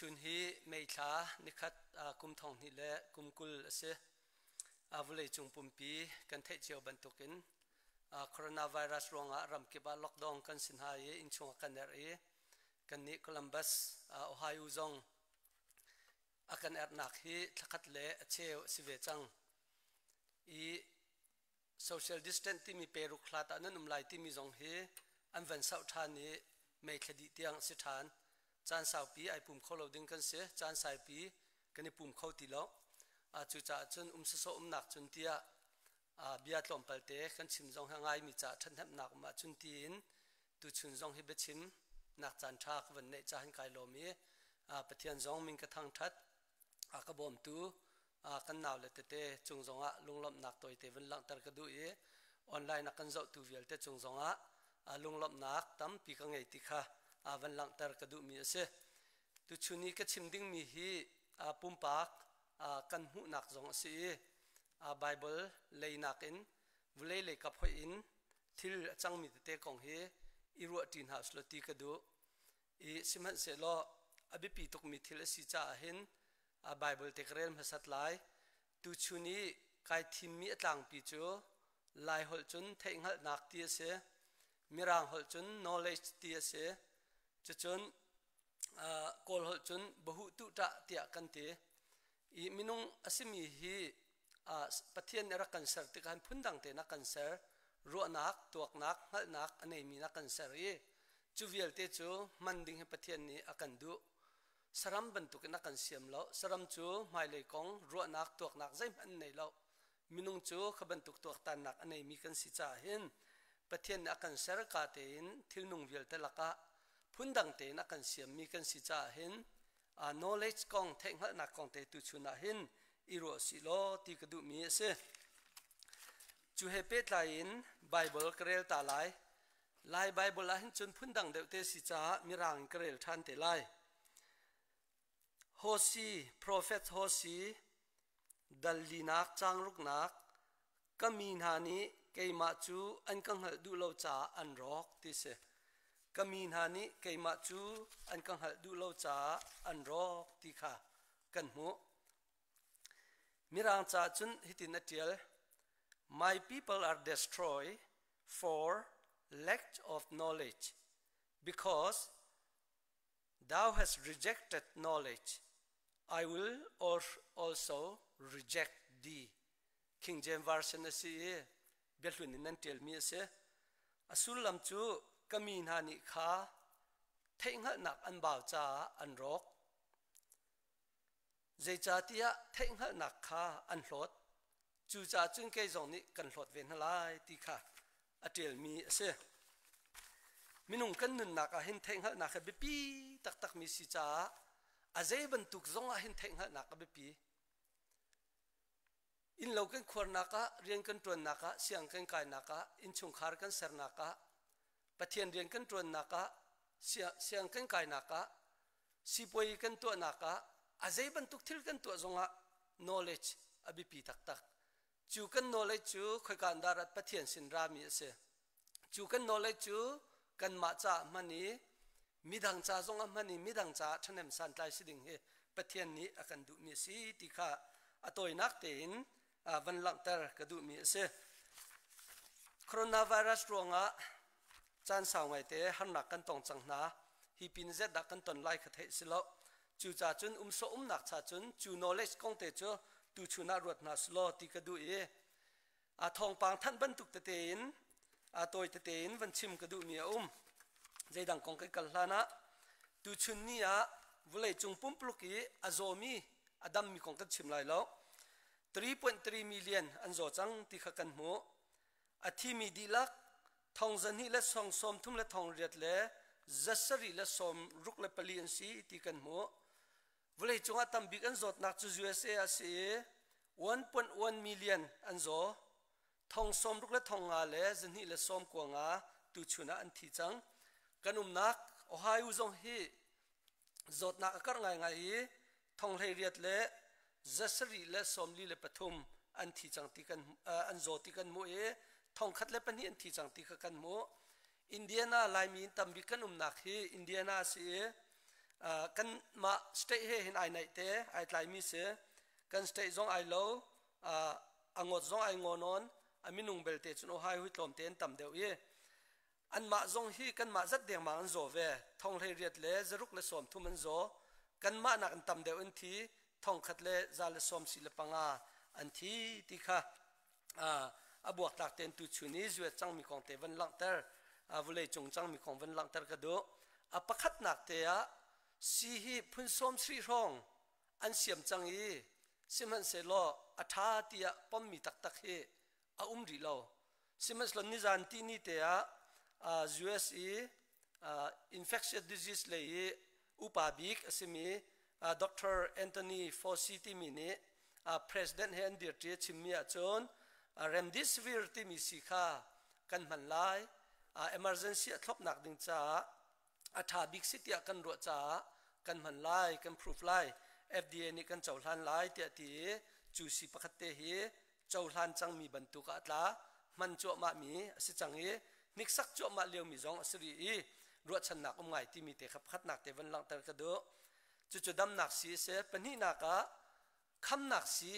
ชุนฮีไม่ท้านิคัดกุมทองนี่แหละกุมกุลเสอาวุเลยจุงปุ่มปีกันเทเจียวบรรทุกินโคโรนาไวรัสรองอารำเก็บล็อกดองกันสินหายอินชงกันเนรีกันนี้โคลัมบัสโอไฮโอซองอากันแอดนักฮีทักัดเละเชลสิเวจังอี social distance ที่มีเปรุคลาตานั้นนุ่มไหลที่มีจงฮีอันวันเสาร์ทานนี้ไม่คดีเตียงสิทาน chan sao pi ai pum kholo ding kan se chan sai pi kani pum kho ti lo a chu cha chun um so um nak chun tia a bia tlom pal te kan chim jong hangai mi cha than hem nak ma chun tin tu chun jong hi be chim nak chan tha ko van ne cha han kai lo mi a pathian jong min ka thang that a à, ka bom tu a à, kan naw le te te chung jong a lung lom nak toi te van lang tar ka du ye online a kan zo tu vial te chung jong a a lung lom nak tam pi ka ngei ti kha avan lang tar cái đủ mi sẽ tu chu ni cái chim đinh mi hi à pum pak à căn hụ nạc giống sĩ à bible lấy nạc in vlei lấy cặp hội in thil chang mi te kong hi iru tin ha slo ti ka du i siman se lo abi pi tok mi thil si cha hin a bible te krel ma sat lai tu chuni kai thim mi atlang pi chu lai hol chun thei ngal nak ti se mirang hol chun knowledge ti se จะจนกอลจนบหุตุตะเตียกันเตอีมินุงอสิมีฮีปะเทียนรักกันเซอร์ติกันพุ่นดังเตนักกันเซอร์รัวนักตัวนักนักนักอันนี้มีนักกันเซอร์ยีจูเวลเตจูมันดิ่งให้ปะเทียนนี้อากันดูสรัมบรรทุกนักกันเสียมแล้วสรัมจูไม่เลยกองรัวนักตัวนักใจมันในแล้วมินุงจูขบันทุกตัวตันนักอันนี้มีกันสิจ่าเห็นปะเทียนอากันเซอร์กาเตนทิลนุงเวลเตลักะพุ่นดังเตนักกันเสียมีกันสิจ่าเห็นอ่า knowledge กองเทคหันักกองเตตุชุนาเห็นอิรวสิโลตีกระดูมีเสจูเฮเปตไลน์ไบเบิลเกรลตาไลไลไบเบิลไลน์จนพุ่นดังเดวเตสิจ่ามีรางเกรลทันเตไลโฮซีพรอเฟตโฮซีดัลลีนักจางลุกนักก็มีหานี้เกมาจูอันกังหัดดูเราจ่าอันรอกที่เสก็มีนานี้เกมาจูอันกังหัดดูเราจ้าอันรอกตีค่ะกันหูมิรังจ้าจุนฮิตินาเทียล my people are destroyed for lack of knowledge because thou hast rejected knowledge I will or also reject thee King James version นะสิเบลลุนนันเทียลมีเสอสุลลัมจูก็มีนานิคาเทงหนักอันบ่าวจาอันรกเจจาติยะเทงหนักคาอันหลดจูจาจึงเกยองนี้กันหลดเวนลายตีค่ะอเดียลมีเสมินุงกันนุนนักเห็นเทงหนักเบปีตักตักมีสิจาอาเจบันตุกจงเห็นเทงหนักเบปีอินเลากันควรนักเรียนกันตัวนักเสียงกันกายนักอินชงคารกันเสรนัก pathian rian kan tron na ka siang kan kai na ka si poi kan to na ka azai ban tuk thil kan to zonga knowledge abi pi tak tak chu kan knowledge chu khoi kan darat pathian sin ra mi se chu kan knowledge chu kan ma cha mani midang cha zong a mani midang cha thanem san tlai siding he pathian ni a kan du ni si ti kha a toi nak te in a ah, ban tar ka du mi se coronavirus ronga จานสาวไงเตะหันหนักกันตองจังนาฮีปินเซดักกันตอนไล่ขเทสิลจูจ่าจุนอุ้มโซอุ้มหนักชาจุนจูโนเลสกงเตจตูชูนารวดนาสโลติกรดูเออาทองปางท่านบรรทุกเตเตินอาตัวเตเตินวันชิมกระดูเมียอุ้มใจดังกองกันกันลานะตูชุนนี่อะวุ่นจุงปุ่มปลุกีอาโจมีอาดัมมีกองกันชิมไล่แล้ว3.3 million อันโจจังที่ขกันหมูอาที่มีดีลักทองจันฮีและทองสมทุ่มและทองเรียดและจัสรีและสมรุกและเปลี่ยนสีที่กันหมัวเวล้จงอาตมบิกันจดนักจูจูเอเซียอวันปนวันมิลเลียนอันโซทองสมรุกและทองงาและจันฮีและสมกวงาตุชุนาอันที่จังกันอุมนักโอฮายุจงฮีจดนักกัไงไงทองเรียดและจัสรีและสมลีและปฐุมอันที่จังที่กันอันโซที่กันหมูวเอ thong khat le pan hi an thi chang ti kha kan mo indiana lai mình tầm bi kan um nak hi indiana sẽ e, kan mà state hệ hin ai này thế ai lại mình sẽ kan state giống ai lâu lo angot giống ai mình ngonon aminung bel te chuno hai hui tlom ten tam deu ye an ma zong hi kan ma zat deng ma an zo ve thong le riat le zaruk le som thum an zo kan ma mà an tầm đều an thi thong khat le za le som si le panga an thi ti kha a abuak tak ten tu chu ni zwe chang mi kong te ven lang ter a chung chang mi kong van lang ter ka do a pakhat nak te ya si hi phun som sri hong an siam chang yi sim se lo a tha ti ya pom mi tak tak he a umri lo sim han lo nizan ti ni te ya a us e infectious disease le yi upa bik asimi a doctor anthony for city mi ni a president hen dir che chimya chon a rem dis vir ti mi si kha kan man lai a emergency a thlop nak ding cha a tha big city a kan ro cha kan man lai kan proof lai fda ni kan chau hlan lai ti ti chu si pakhat te hi chau hlan chang mi ban tu ka tla man cho ma mi si chang e nik sak cho ma leo mi zong asri i ro chan nak um ngai ti mi te khap khat nak te van lang tar ka do chu chu dam nak si se pani nak ka kham nak si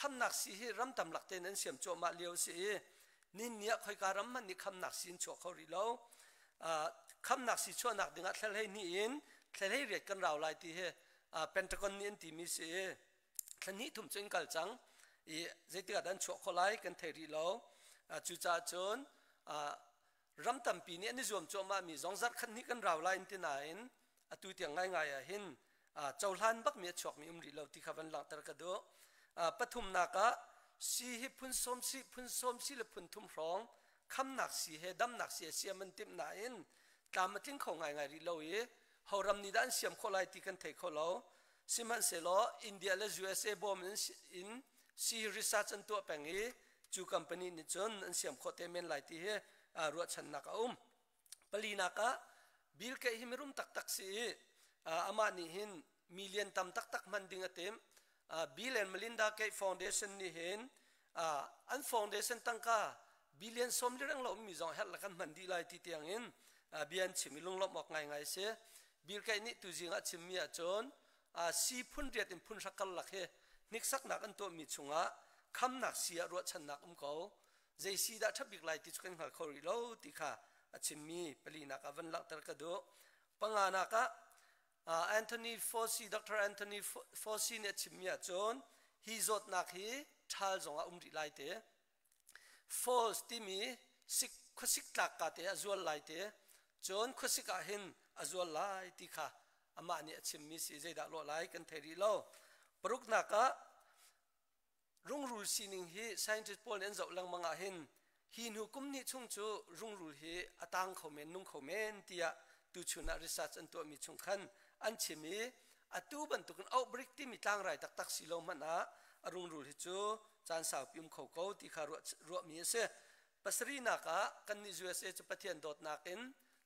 คำหนักสีรำตำหลักเตนันเสียมโจมาเลียวสีนี่เนี่ยคอยการำมันนี่คำหนักสินโจเขารีเล้คำหนักสีชั่วหนักดึงอัตเลยนี่เองเล้เรียกกันเราลายทีเฮเป็นตะกอนนี่ตีมีสีทันนี้ถุ่มจงกัลจังอีเจติกาดันโวเขาไลกันเทรีเล้จุจ่าจนรำตำปีนี้นี่รวมโจมามีสองสัตว์คันนี้กันเราลายที่ไหนตัวเตียงง่ายๆเห็นเจ้าล้านบักเมียชกมีอุ้มรีเราที่ขับวันหลังตะกะโดปฐุมนากะสีหิพุนสมสีพุนสมสีละพุนทุมรองคำหนักสีเฮดํมหนักเสียเสียมันติมไหนตามมาทิ้งของไงไงรีเลวเเฮารำนิดานเสียมโคไลตีกันเทเขาเราสิมันเสลออินเดียและยูเอสเอบอมอินสีรีสัชันตัวแปงีอจูคัมปานีนี่จนอันเสียมโคเทเมนไลตีเฮรัวชันนักอุ้มปลีนักะบิลเกหิมรุมตักตักสีอามานิหินมิเลียนตามตักตักมันดิงเต็ม Ah, Bill and Melinda Gates Foundation ni hen ah, an foundation tangka billion som lirang lo mi jong hel kan mandi lai ti tiang in ah, bian chimi lung lo mok ngai ngai se bil kai ni tu jinga chimmi a chon a si phun riat in phun sakal lak he nik sak nak an to mi chunga kham nak si a ro chan nak um ko zai si da thabik lai ti chukan hal khori lo ti kha a chimmi pali nak avan lak tar ka do panga na ka Uh, Anthony Fossey, Dr. Anthony Fossey ne chimya chon, hi zot nak hi thal zonga umri lai te. Fos timi sik khosik tak ka te azual lai te, chon khosik a hin azual lai ti kha. Ama ni achim mi si zay da lo lai kan thay ri lo. Paruk na ka, rung rul si ning hi, scientist Paul nen zau lang mga hin, hi nu kum ni chung chu rung rul hi atang khomen nung khomen tiya tu chuna research antwa mi chung khan. an chi mi atu ban tu kan outbreak ti mi tlang rai tak tak silo mana arung rul hi chu chan sau pium kho ko ti kha ru ru mi se pasri na ka kan ni usa chu pathian dot nakin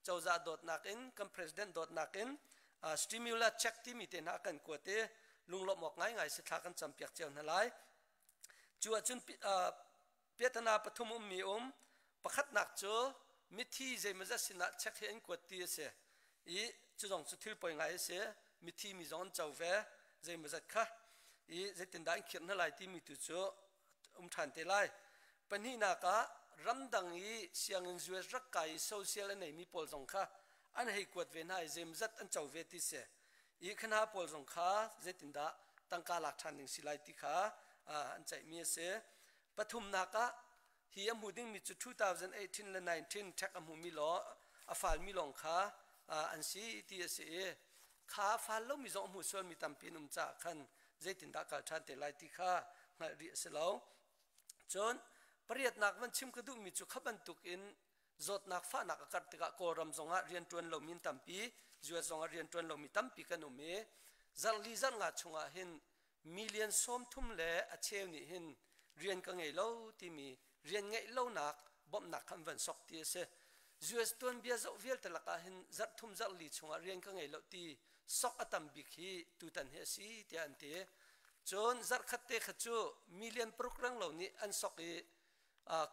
chauza dot in, kan president dot nakin stimula check ti mi te na kan ko te lung lo mok ngai ngai se tha kan cham piak cheu na lai chu a chun petana pathum um mi um pakhat nak chu mithi zai maza sina check hen ko ti se i chú dòng chú thiếu bồi ngài sẽ mi thi mi giòn chầu về dây mà giật khá ý dây tiền đánh khiến nó lại thì mi từ chỗ ông thản thế lại bên hi nà cá rắn đằng ý siang in duy rất cài social này mi bồi dòng khá anh hãy quật về này dây mà giật anh chầu về thì sẽ ý khi nào bồi dòng khá dây tiền đã tăng ca lạc thản đình xí lại thì khá à anh chạy mi xe. bắt thum nà cá hi âm hụt mi từ 2018 là 19 chắc âm hụt mì lò à phải mì lòng khá an si ti a se kha pha lo mi zo mu suan mi tam pin um cha khan zai tin da ka than te lai ti kha na ri se lo chon pariat nak van chim ka du mi chu khaban tuk in zot nak fa nak kar te ka ko ram zonga rian tuan lo min tam pi zua zonga rian tuan lo mi tam pi ka no me zal li zan nga chunga hin million som thum le a cheu ni hin rian ka ngei lo ti mi rian ngei lo nak bom nak kham van sok ti se juas tuan bia zau vel ta laka hin zat thum zat li chunga rian ka ngai lo ti sok atam bi khi tu tan he si ti an te chon zat khat te kha chu million program lo ni an sok e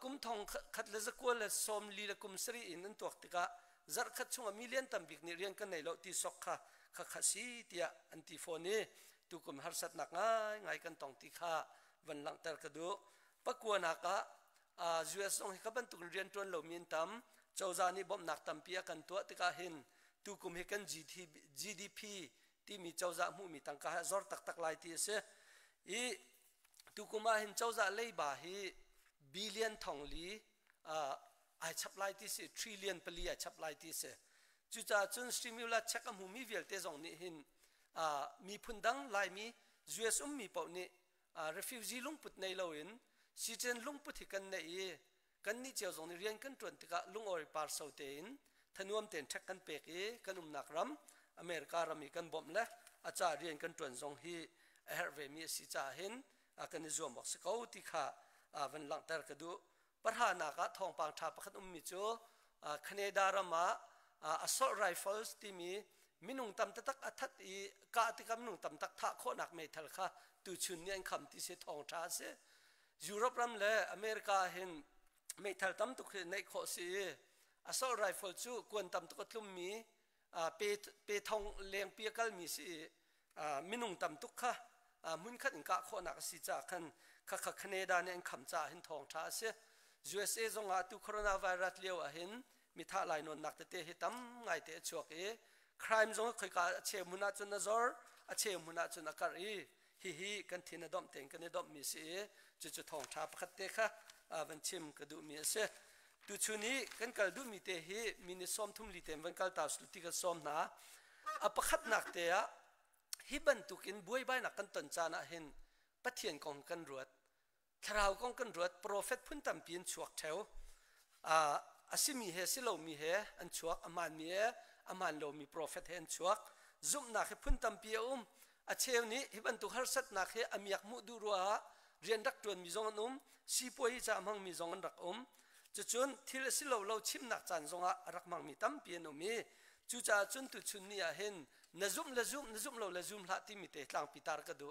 kum thong khat le zakwa le som li le kum sri in an tuak tika zat khat chunga million tam bi ni rian ka ngai lo ti sok kha kha kha si ti an ti phone ni tu kum har sat nak ngai ngai kan tong ti kha van lang tar ka du pakwa na ka a song ong ka ban tu rian ton lo min tam châu chozani bom tam pia kan tua tika hin tu kum he kan gdp GDP, ti mi choza mu mi tang ka zor tak tak lai ti se i tu kuma hin choza lei ba hi billion thong li a ai chap lai ti se trillion pali a chap lai ti se chu cha chun stimula chaka mu mi vel te zong ni hin a mi phundang lai mi us um mi pau ni a refugee lung put nei lo in citizen lung put hi kan nei กันนี่เจ้าองนี่เรียนกันจวนติกะลุงอริปาร์สาเตนทนวมเตนชักกันเปกีกันอุมนักรัมอเมริการามีกันบ่มเล็กอาจารย์เรียนกันจวสองฮีเฮรเวมีสิจ่าเห็นอากันจวมบอกสกาวติค่ะอาวันหลังแต่กระดูปัญหาหนักทองปางชาประคันอุมมิจูคเนดารามาอัสรอไรเฟิลส์ที่มีมินุงตำตักอัตอีกาติกามินุงตำตักทะโคนักเมทัลค่ะตูชุนเนียนคำที่เสทองชาเสยุโรปรมแลอเมริกาเห็นไม่ทัลตั้มตุกในโคอสีอาศัไรฟอลจูกวนตั้มตุกทุ่มมีอ่าเปเปทองเลียงเปียกัลมีสีอ่ามินุงตั้มตุกค่ะอ่ามุนขัดอินกะโคนักสีจากคันคักคันเนดานเองคำจ่าหินทองชาเสียยูเอสเอจงอาตุโคโรนาไวรัสเลียวเห็นมีท่าลายนวลนักเตะหิตั้มไงเตะชัว์เอครามจงเคยกาเชมุนาจนนจอร์เชมุนาจนนักการีฮิฮิกันทีนดอมเต็งกันนดอมมีสีจุดจุดทองชาพัดเตะค่ะอาวันชิมกระดูมีเสตุชนี้กันกระดูมีเตหิมีนิสอมทุ่มลีเตมวันกลตาสุติกสอมนะอปขัดนักเตะฮิบันตุกินบวยใบนักกันตนจานะเห็นปะเทียนกองกันรวดคราวกองกันรวดโปรเฟตพุ่นตำเปียนชวกแถวอ่าอาศิมีเฮสิโลมีเฮอันชวกอามานมีเฮอามานโลมีโปรเฟตเฮนชวก zum nach pun t a m p อ a u อาเช e น ni hiban tu h a าร a t ั a c h he amyak mu du ro ha rian dak tuan mi z o ันอุ้ม si po hi cha mang mi zong an rak om chu chun thil si lo lo chim nak chan zonga rak mang mi tam pian mi chu cha chun tu chun ni a hen na zum la zum na zum lo la zum la ti mi te tlang pi tar ka do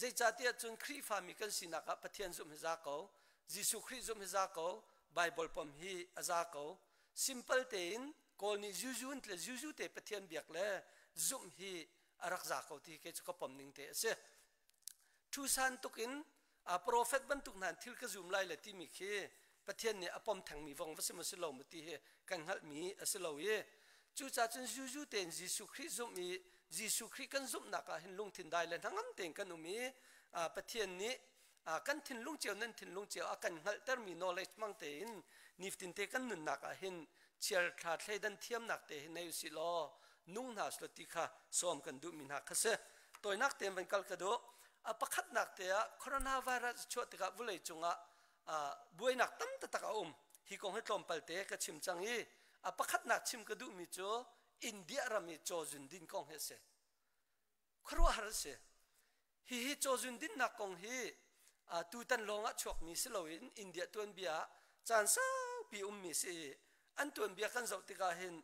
zai cha ti chun khri fa mi kan si na ka pathian zum za ko jisu khri zum za ko bible pom hi za ko simple te in ko ni ju ju tle ju ju te pathian biak le zum hi arak za ko ti ke chu ka pom ning te se thu san tukin อัปรเฟตบรรทุกนั้นทิลกระซุมไล่เลยที่มีเคประเทศเนี่ยอปอมทังมีฟองวัสิมสิโลมตีเฮกันหัดมีอสิโลาวเยจูจ้าจนจูจูเต็นจีสุคริสุมีจีสุคริกันซุมนักหินลงทินได้เลยทั้งนั้นเต็งกันมีอ่าประเทศนี้อ่ากันทินลุงเจียวนั่นทินลุงเจียวอากันหัดเตอร์มีโนเลจมังเตนนิฟตินเตกันนุนนักอาหินเชียร์ขาดเลยดันเทียมนักเตนในอุสิโลนุ่งหนาสุติค่ะสวมกันดูมีนักเสตัวนักเตนเป็นกัลกระโด pakhat nak te a corona virus chu te ka vulai chunga buai nak tam ta taka um hi kong he tlom pal te ka chim chang i a pakhat nak chim ka du mi chu india ra mi cho jun din kong he se kharwa har hi hi cho jun din nak kong hi a tu tan longa chok mi se lo in india tuan bia chan sa pi um mi se an tuan bia kan zau te hin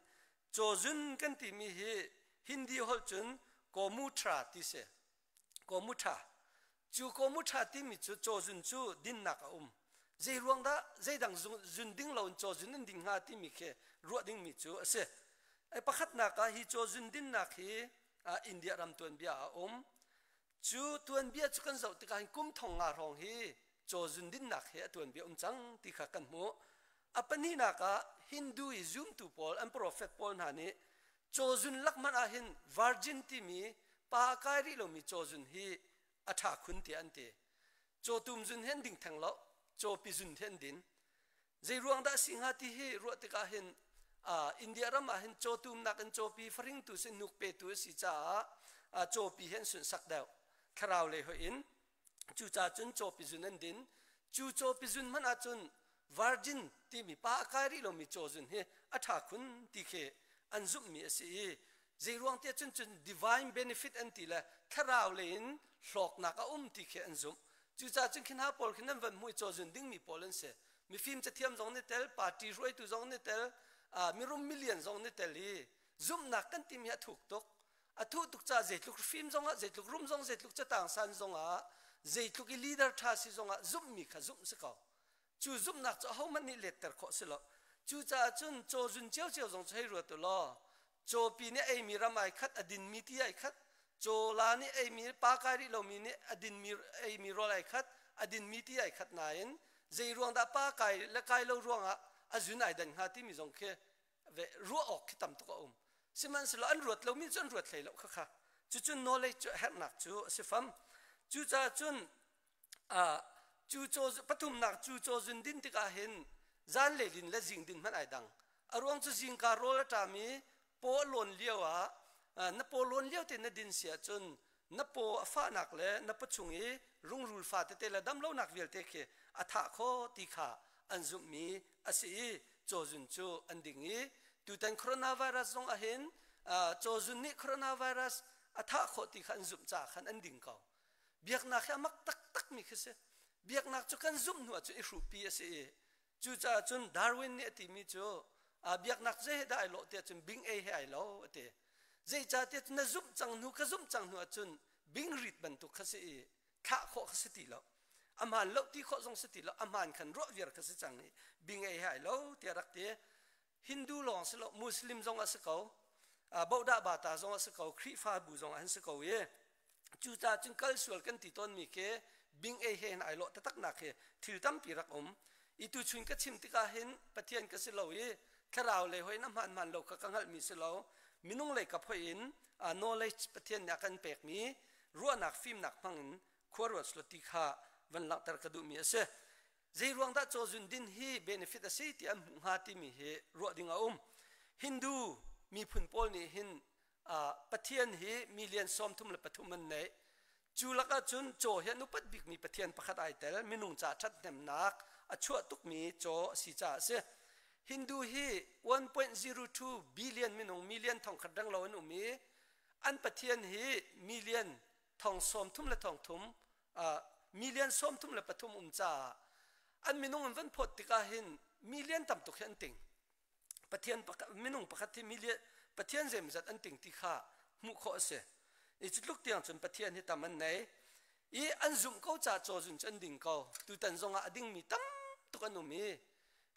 cho jun kan ti mi hi hindi hol chun Komutra mu tra ti chú có mu tha ti mi chú cho jun chú din na ka um zai ruang da zai dang jun ding lâu cho jun ding ha ti mi khe ruộng ding mi chu ase ai pakhat na ka hi cho jun din na khi a india làm tuan bia a um chú tuan bia chú cần zau ti ka cung thong ngà rong hi cho jun din na khe tuan bia um chang ti kha kan mu apani na Hindu zoom tu pol an prophet pol na ni cho jun lak man à hin virgin ti mi pa kai ri lo mi cho jun hi atha khun ti an ti cho tum jun hen ding thang lo cho ti he ru ti ka hen a india ram a hen cho tu sin nuk pe si cha a cho sun sak da le ho in chu cha chun cho pi jun chu cho pi man a chun virgin ti mi pa lo mi cho jun he ti ke an mi si zeiruang te chun chun divine benefit an ti la tharaw le in hlok na ka um ti khe an zum chu cha chen khin ha pol khin nam ban mui cho jun ding mi pol se mi film che thiam zong ne tel party roi tu zong ne tel a mi rum million zong ne tel li zum na kan ti mi thuk tok a thuk tok cha ze thuk film zong a ze thuk rum zong ze thuk cha tang san zong a ze thuk leader tha si zong a zum mi kha zum se ka chu zum na cha ho man letter kho se lo chu cha chun cho jun cheo cheo zong chei ro to lo โจปีนี่ไอมีระไมขัดอดินมีที่ไอขัดโจลานี่ไอมีปากายริเรามีนี่อดินมีไอมีรอไอขัดอดินมีที่ไอขัดนายนเจรวงดาปากายและกายเรารวงอ่ะอจุนไอดันฮาที่มีจงเคเวรัวออกที่ต่ำตัวอมสิมันสละอันรวดเรามีจนรวดเลยเราค่ะจุจุนโนเลยจุเห็นหนักจุสิฟัมจุจ้าจุนอ่าจูโจปฐุมนักจูโจจุนดินติกาเห็นจานเลดินและจิงดินมันไอดังอรวงจุจิงการโรละตามี po lon liu a ah, na po lon liu te na din sia chun na po fa nak le na pa chung e rung rul fa te te la dam lo nak vel te ke a tha kho ti kha an zum mi a si cho jun chu an ding e tu tan corona virus zong a hen cho ah, jun ni corona virus a tha kho ti khan zum cha khan an ding ko biak na kha mak tak tak mi khis biak na chu kan zum nu chu e shu pi a si chu cha chun darwin ni ati mi chu อาเบียกนักเจได้โลเตจนบิงเอให้โลเตเจจ่าเตจนจุ่มจังหนูขจุ่มจังหนูจุนบิงริดบรรทุกขสิข้าขอขสิติโลอามันโลที่ขอทรงสติโลอามันขันรัถเวียรขสิจังนี้บิงเอให้โลเตรักเตฮินดูหลงสิโลมุสลิมทรงอศเกาอาบาวดาบาตาทรงอศเกาครีฟาบูทรงอัศเกาเยจูจ่าจึงกัลส่วนกันติดต้นมีเคบิงเอเฮนไอโลตะตักนักเฮถือตั้มปีรักอมอีตูชุนก็ชิมติกาเห็นปะเทียนก็สิโลเยคราวเลยหอยน้ำมันมันโลกกังหัลมีสิเรามินุ่งเลยกับหอยอินอ่า knowledge ประเทศนักกันเปกมีรัวหนักฟิล์มนักพังอินขวรวดสลติขาวันหลังตรกระดูมีเสใจรวงตาโจจุนดินฮีเบนฟิตสิที่อันมุงหาติมีเฮรัวดิงอาอุมฮินดูมีพุ่นโพลนี่ฮินอ่าประเทศฮีมีเลียนซอมทุ่มและปทุมันเนจูลัะจุนโจเฮนุปัดบิกมีประเทศประคตไอเตลมินุ่งจ่าชัดเนมนักอชัวตุกมีโจสีจ่าเส Hindu hi 1.02 billion min ong million thong khadang lawan umi an pathian hi million thong som thum la thong thum a million som thum la pathum um cha an minung an van phot tika hin million tam to khan ting pathian minung pakhat thi million pathian zem zat an ting ti kha mu kho se i chutluk tiang chun pathian hi tam an nei i an zum ko cha cho jun chan ding ko tu tan zonga ading mi tam to kan umi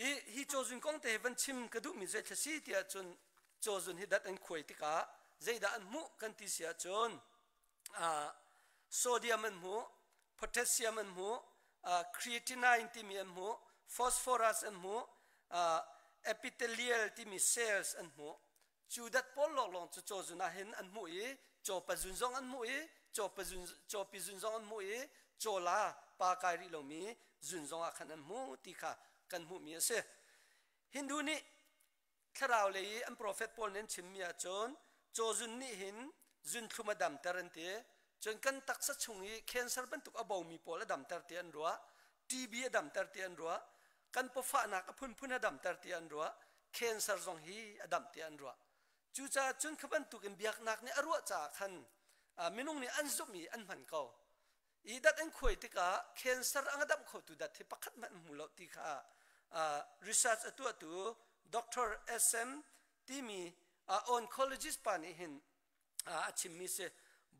hi hi cho jun kong te van chim ka du mi zai thasi tia chun cho jun hi dat an khoi ti ka zai da an mu kan ti sia chun a ah, sodium an mu potassium an mu a ah, creatinine ti mi an mu phosphorus an mu a ah, epithelial ti mi cells an mu chu dat pol long chu cho jun a hin an mu i e, cho pa jun zong an mu e, cho pa cho pi jun zong an mu e, cho la pa kai ri lo mi jun zong a khan an กันหูมีเสฮินดูนี่ข้าราวเลยอันโปรเฟตปอลนั้นชิมมีอาจนโจจุนนี่หินจุนทุมาดเตารันเตจนกันตักสัชงอีเคนเซอร์เป็นตุกอบาวมีปอลดัมเตารเตียนรัวทีบีดัมเตารเตียนรัวกันปฟ้านักพุ่นพุ่นดัมเตารเตียนรัวเคนเซอร์จงฮีดัมเตียนรัวจูจ้าจนขบันตุกินเบียกนักเนี่ยรัวจ้าขันอ่ามินุงนี่อันจุมีอันมันเก่าอีดัดอันคุยติกาเคนเซอร์อังดับเขาตุดัดที่ปักขัดมันมูลติกา Ờ, research atu atu doctor sm timi oncologist pani hin achimmi se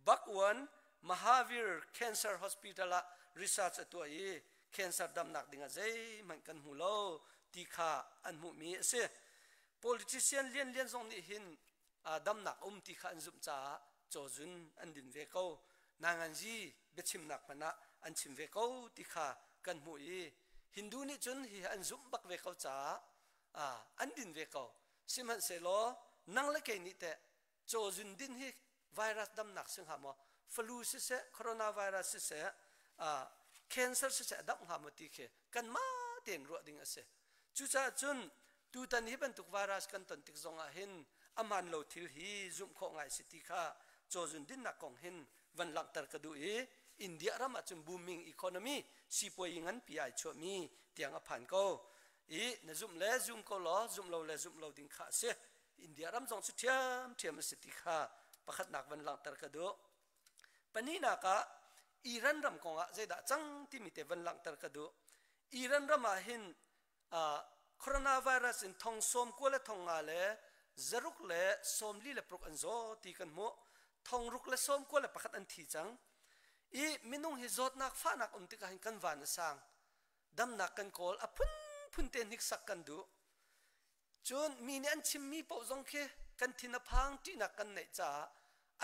bakwan mahavir cancer hospital research atu ai cancer dam nak dinga zai man kan hu lo ti kha an mu mi se politician lien lien zong ni hin dam nak um ti kha an zum cha cho jun an din ve ko nangan ji bechim nak pana an chim ve ko ti kha kan mu i Hindu ni chun hi an zum bak ve kau cha à an din ve kau sim han se lo nang la ke ni te cho jun din hi virus dam nak sing ha mo flu se se virus se se à cancer se se dam ha mo ti khe kan ma ten ro ding ase chu cha chun tu tan hi ban tuk virus kan ton tik zong a hin aman lo thil hi zum kho ngai se ti kha cho jun din nak kong hin van lak tar ka du e india rama chum booming economy si po ingan pi ai cho mi tiang a phan ko i e, na zum le zum ko lo zum lo le zum lo ding kha se india ram jong su thiam thiam se ti kha pakhat nak van lang tar ka do pani na ka iran ram ko nga zai da chang ti mi te van lang tar ka do iran rama hin a corona virus in thong som ko le thong nga le zaruk le som li le prok an zo ti kan mo thong ruk le som ko le pakhat an thi chang i minung hi zot nak fa nak um tika hin kan van sang dam nak kan kol a phun phun te nik sak kan du chun mi ni an chim mi po zong khe kan thin a phang ti nak kan nei cha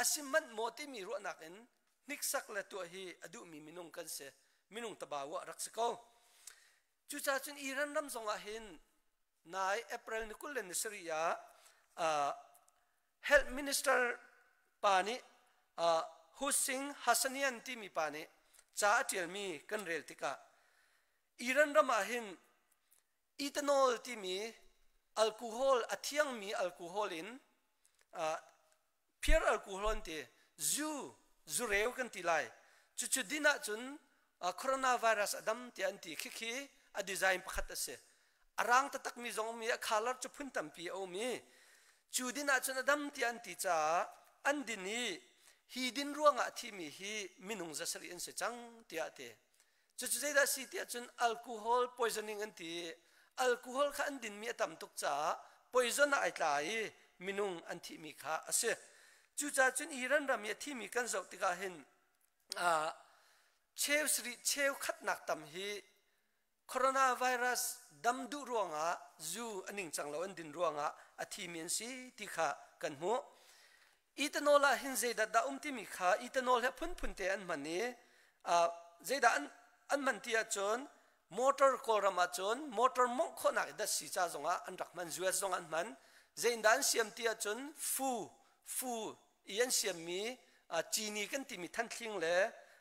asim man mo te mi ro nak in nik sak la tu hi adu mi minung kan se minung tabawa rak se ko chu cha chun Iran ran ram zong a ah hin nai april ni kul ni sri ya ah, health minister pani ah, Hussein Hassanian ti mi pane cha atel mi kan tika iran ram ahin ethanol ti mi alcohol athiang mi alcohol in a uh, pier alcohol zu zurew kanti lai chu chu dina chun a uh, corona virus adam ti an khi khi a design pakhat arang ta tak mi zong mi a color chu phun tam pi o mi chu dina chun adam ti cha an hi din ruang a thi mi hi minung za sari in se chang ti a te chu chu da si ti chun alcohol poisoning an ti alcohol kha an din mi atam tuk cha poison a itlai minung an thi mi kha ase chu cha chun iran ram ye thi mi kan zo ti ga hin a chew sri cheu khat nak tam hi corona virus dam du ruang a zu aning chang lo an din ruang a a thi si ti kha kan mu อีตโนลาเห็นเจดัดดาอุ้มที่มีขาอีตโนลเฮพุนพุ่นเตอันมันนี่อ่าเจดันอันมันเทียอาจนมอเตอร์โครามาจนมอเตอร์มงคนักดัดสีจ้าสงอ่ะอันรักมันจวดสงอันมันเจดันเสียมเทียอาจนฟูฟูอีอันเสียมมีอ่าจีนีกันที่มีทันทิ้งเลย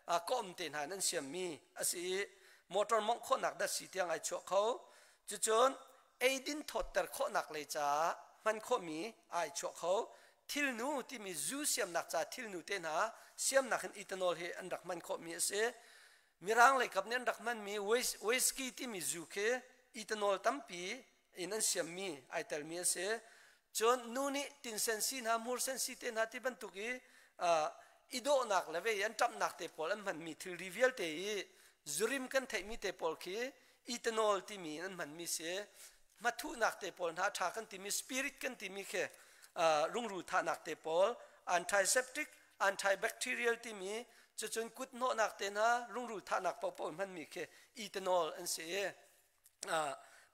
อ่าก็อุ้มเตียนหานันเสียมมีอาศัยมอเตอร์มงคนักดัดสีที่ยงไอชั่วเขาจู่จนไอดินถอดแต่โคนักเลยจ้ามันโคมีไอชั่วเขาทิลนูที่มีจูเสียมหนักจาทิลนูเตนะเสียมนักอิตานอลเฮอันดักมันขอมีเสมีร่างเลยกับเนี่ยดักมันมีเวสเวสกี้ที่มีจูเคอิตานอลตั้มปีอินันเสียมมีไอเตลมีเสจนนู่นนี่ตินเซนซีนะมูร์เซนซีเตนะที่บรรทุกีอ่ีโดนักเลยเว้ยันจับนักเตปอลนัมันมีทิลรีเวลเตยจูริมกันเทมีเตปอลคีอิตานอลที่มีนั้นมันมีเสมาทุนักเตปอลนะทากันที่มีสปิริตกันที่มีแค่รุงรูทานักเตปอลอันไทเซปติกอันไทแบคทีเรียลที่มีจะจนกุดโนนักเตนะรุงรูทานักปอปอมันมีแค่อีเทนอลอันเสีย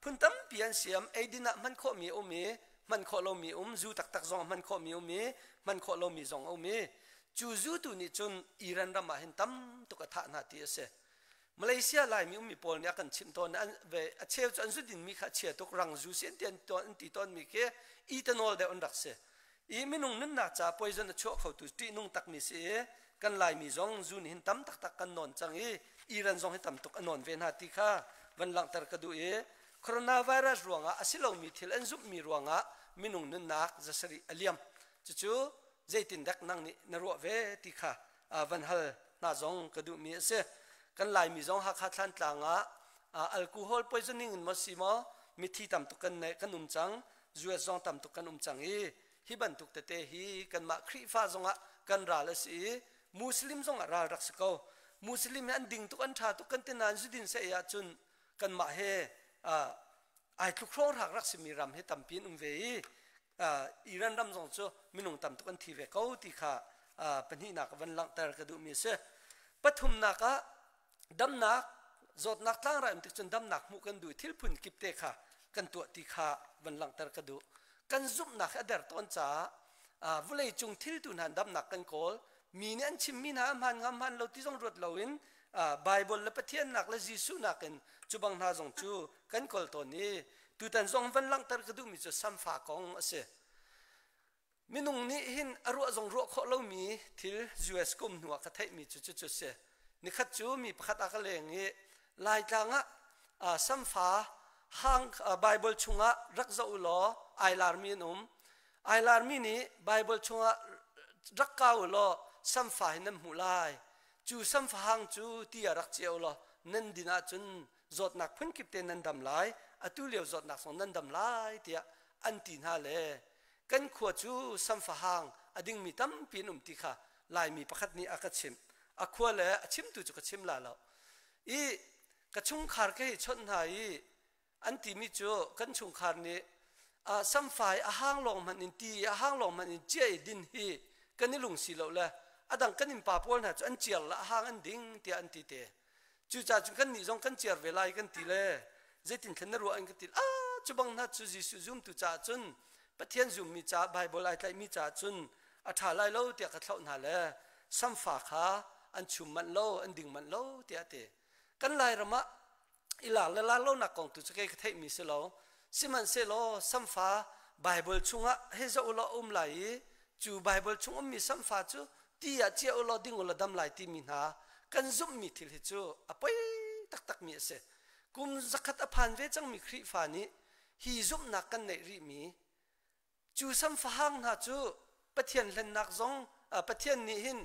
พุ่นตั้มเปลี่ยนเสียมไอ้ดินะมันข้อมีอมีมันข้อเรามีอมจูตักตักซองมันข้อมีอมีมันข้อเรามีซองอมีจูจูตุนี่จนอีรันรามาเห็นตั้มตุกตะนาทีเสีย Malaysia lại mi mi pol nia kan chim ton an ve a cheu chan su din mi kha che tok rang zu sen ten ton ti ton mi ke i tan ol de on rak se i mi nung nan na cha poison a chok khau tu ti nung tak mi se kan lai mi zong zu ni hin tam tak tak kan non chang i Iran zong hi tam tok anon ven ha ti kha van lang tar ka du e coronavirus ruanga asilo mi thil an zup mi ruanga mi nung nan nak za sari aliam chu chu zaitin dak nang ni na ro ve ti kha van hal na zong ka du mi se kan lai mi zong ha kha than tla nga a alcohol poisoning in masima mi thi tam tu kan nei kan um chang zue zong tam tu kan um chang e hi ban tuk te te hi kan ma khri fa zong a kan ra la si muslim zong a ra rak sa ko muslim an ding tu kan tha tu kan te zudin se ya chun kan ma he a ai tu khro mi ram he tam pin um ve e a iran ram zong cho minung tam tu kan thi ve ti kha a pani na van lang tar ka mi se pathum na ka ดำหนักจดนักตั้งรมติจนดำหนักมุกันดูทิลพุนกิบเตค่ะกันตัวตีขาวันหลังตะกระดูกันซุบหนักอเดรต้นจ้าอ่าวุเลยจุงทิลตุนหันดำหนักกันโกลมีเนี่ยชิมมีน้ำหันงามหันเราที่ต้องรวดเราอินอ่าไบเบิลและประเทศหนักและยิสุหนักกันจุบังนาจงจูกันโกลตัวนี้ตุตันจงวันหลังตะกระดูมีจะซ้ำฝากของเสียมินุงนี้หินอรัวจงรัวเขาเรามีทิลจูเอสกุมหัวกระเทยมีจุดจุดจุดเสียนี่ขัดจูมีขัดอักเลงนี้ลายจังอ่ะสัมฟ้าห้างไบเบิลชองะรักจะอุลอไอลาร์มีนุมไอลาร์มีนี่ไบเบิลชองะรักกาวลอสัมฟ้านห็นมูลายจูสัมฟ้าห้างจูที่รักเจ้าอุลอนั่นดินาจุนจดนักพุ่นกิบเตนันดำลอตุเลียวจดนักสองนันดำลเดียอันตีน่าเลกันขวจูสัมฟ้าห้างอดิ่งมีตั้มปีนุ่มติค่ะลายมีประคัดนี้อากาศเชม a kuwa le, a chim tu ju ka chim la lau. I ka chungkhar ka hi chot na hi an ti mi chu kan chungkhar ni sam fai a hang long man in ti, a hang long man in jia din hi ka ni lung si lau le, a dang ka pa puwa na hi chu la hang an ding ti an ti te. Chu cha ni kan lai kan ti le, tin an ka a na chu su tu cha chun, pa mi cha lai mi cha chun, a tha lai ti ka na le, sam an chum man lo mặn ding man lo tia te kan lai rama ila la la lo na kong tu chake thei mi se lo siman se lo sam fa bible chunga he zo lo um lai chu bible chung um mi sam fa chú, ti ya che lo ding lo dam lai ti mi na kan zum mi thil hi chu apoi tak tak mi se kum zakat aphan ve chang mi khri fa ni hi zum na kan này ri mi chú chu sam fa hang na chu pathian len nak zong pathian à, ni hin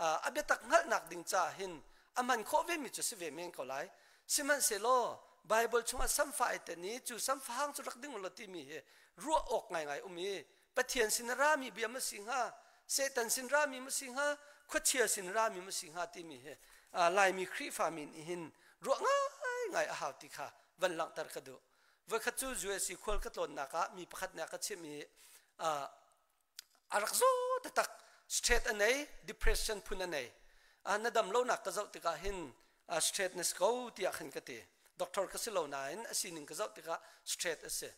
อาเบตักงัหนักดิ่งจ่าหินอามันโคเวมิจูสิเวเมงเขาไลลสิมันเซโลไบเบิลชุมาสัมฝ่ายแต่นี้จูสัมฟังจุรักดิ่งลติมีเฮรั่วอกไงไงอุมีปะเทียนสินรามีเบียมสิงห์เซตันสินรามีมสิงห์ขวเชียสินรามีมสิงหทติมีเฮลายมีครีฟามินหินรั่วง่ายไงอาหาวติค่ะวันหลังตรกระดูว่าขจูจุเอสิควรกระตนนักมีพัดนักชิมีอารักโซตะตัก state ane depression pun ane a na dam lo na kazau tika hin a state ne skau ti khin kate doctor kase lo na in a sining kazau tika state ase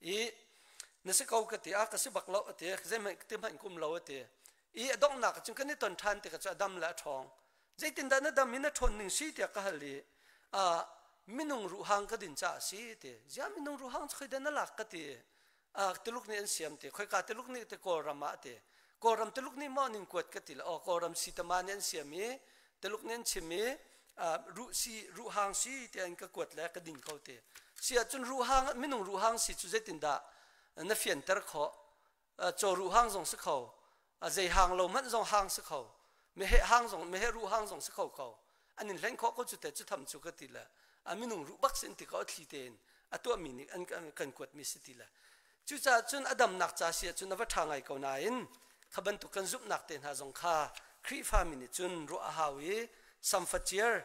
E ne se kau kate a kase bak lo ate khze me te ma kum lo ate i a na chung kane ton than tika cha dam la thong je tin da na dam min na thon ning si ti ka hali a minung ru hang ka din cha si te ja minung ru hang khoi da na la ka a tuluk ne an siam te khoi ka tuluk ne te ko rama te กรมตลุกนี่มอนิงกวดกติลอกรมสิตมานเนียนเสียมีตลุกเนียนเชมีรูสีรูหางซีเตียนก็กวดแล้วกดิ่งเขาเตเสียจนรูหางไม่นุ่งรูหางสีจูเจตินดาเน่ะเฟีนตะขอโจรูหางสงสกเขาเจหางเราไม่สงหางสกเขาไม่เหหางสงไม่เหรูหางสงสกเขาเขาอันนี้เล่นเขาก็จุดแต่จุดทำจุกติละอัไม่นุ่งรูบักสินติเขาที่เตนอัตัวมีนิอันกันกวดมีสติละจุดจ้าจนอดัมนักจ้าเสียจนนับวัาทางไอเขานายนขันตุกันจุบนักเต็นหาจงคาครีฟามินิจุนรัวฮาวีสัมฟัจเจอร์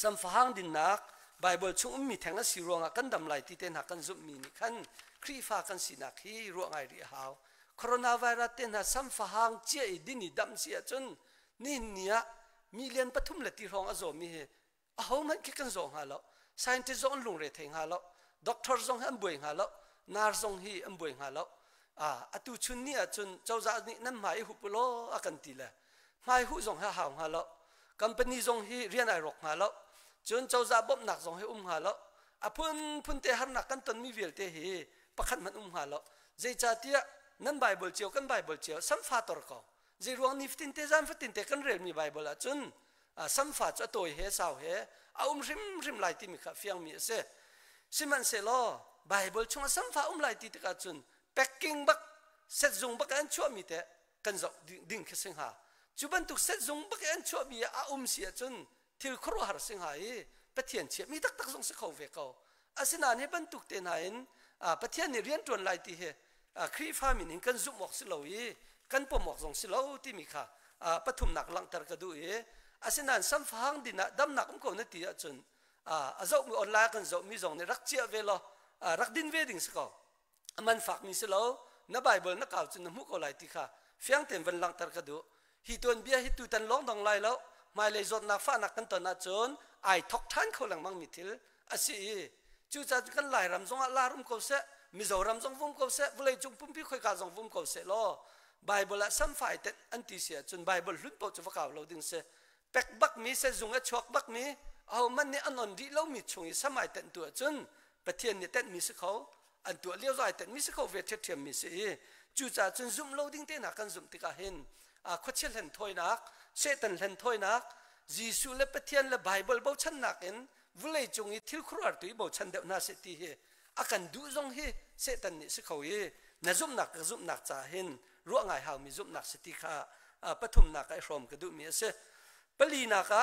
สัมฟหังดินนักไบเบิลชุ่มมีแทงละสีรวงกันดำไหลที่เต็นหากันจุบมีนิขันครีฟากันสีนักฮีรัวไงรีฮาวโคโรนาไวรัสเต็นหาสัมฟหังเจียดินิดำเสียจนนี่เนี่ยมีเลียนปฐุมเลตีรองอโจมีเฮอามันคิดกันจงฮาแล้ว scientist zong lung re theng ha lo doctor zong han buai ha lo nar zong hi am buai ha lo à à tu chun ni à chun cháu ra ni năm mai hu pulo à cần tì là mai hu dòng ha hào hà lo company dòng hi riêng ai rọc hà lo chun cháu ra bóp nạc dòng hi um hà lo à phun phun te har nạc căn tân mi việt te hi pakhat man um hà lo dây cha tia nan bible chiều căn bible chiều sam pha tor ko dây ruang ni tin te zan tin te căn rel mi bible à chun à sam pha cho tôi he sao he à um rim rim lại ti mi kha phiang mi se siman se lo bible chung sam pha um lại ti ta chun peking bak set zung bak an chua mi cần dọc định định khe sinh hạ, chú ban tu set zung bak an chúa mi a um sia chun thil khro sinh hạ ấy, bắt pathian chiết, mi tak tak zong se khau ve kau asina à, ne ban tuk te na in à, bắt pathian này liên ton lại thì he à khri pha mình in kan zum mok si lo e kan po mok zong si lo ti mi kha nặng pathum nak lang tar ka du e asinan sam phang dina dam nak um ko na ti a chun a à, dọc mi online cần dọc mi zong này rắc chia về lo rak din ve ding se kau มันฝากมีสิแล้วนับไบเบิลนักข่าวจนมุกอะไรติค่ะเฟียงเต็มวันลังตรกดูฮิตัวนเบียฮิตุตันล้องดองไลแล้วมาเลยจดนักฟ้านักกันตอนนั้นจนไอทอกท่านเขาหลังมังมิทิลอาศัยจู่จะกันไหลรำทรงอัลลารุมเขาเสมิโซรำทรงฟุ่มเขาเสเวลจุงพุ่มพี่ค่อยการทรงฟุ่มเขาเสล้อไบเบิลละซ้ำฝ่ายเต็นอันตีเสียจนไบเบิลลุ้นเปล่าจะฟักข่าวเราดึงเสเป็กบักมีเสจุงอัชกบักมีเอามันเนี่ยอันนนดีเรามีชงอีสมัยเต็นตัวจนประเทศเนี่ยเต็นมีสิเขาอันตัวเลี้ยวใจแต่มิสเขาเวทเทียมมิสเจู่จ่าจนซุ่มโลดิ้งเต้นักกันซุ่มติกาเห็นอาขวดเชลเห็นถอยนักเชตันเห็นถอยนักยิสูเลปเทียนเลไบเบิลบ่ชันนักเอ็นวุ่เลยจงอีทิลครัวตุยบ่ชันเดวนาเสตีเฮอาการดูจงเฮเชตันนี่สิเขาเอนะซุ่มนักก็ซุ่มนักจ่าเห็นรูวไงหามีซุ่มนักเสติขาอาปฐุมนักไอ้ชมก็ดูมีเสปลีนักอะ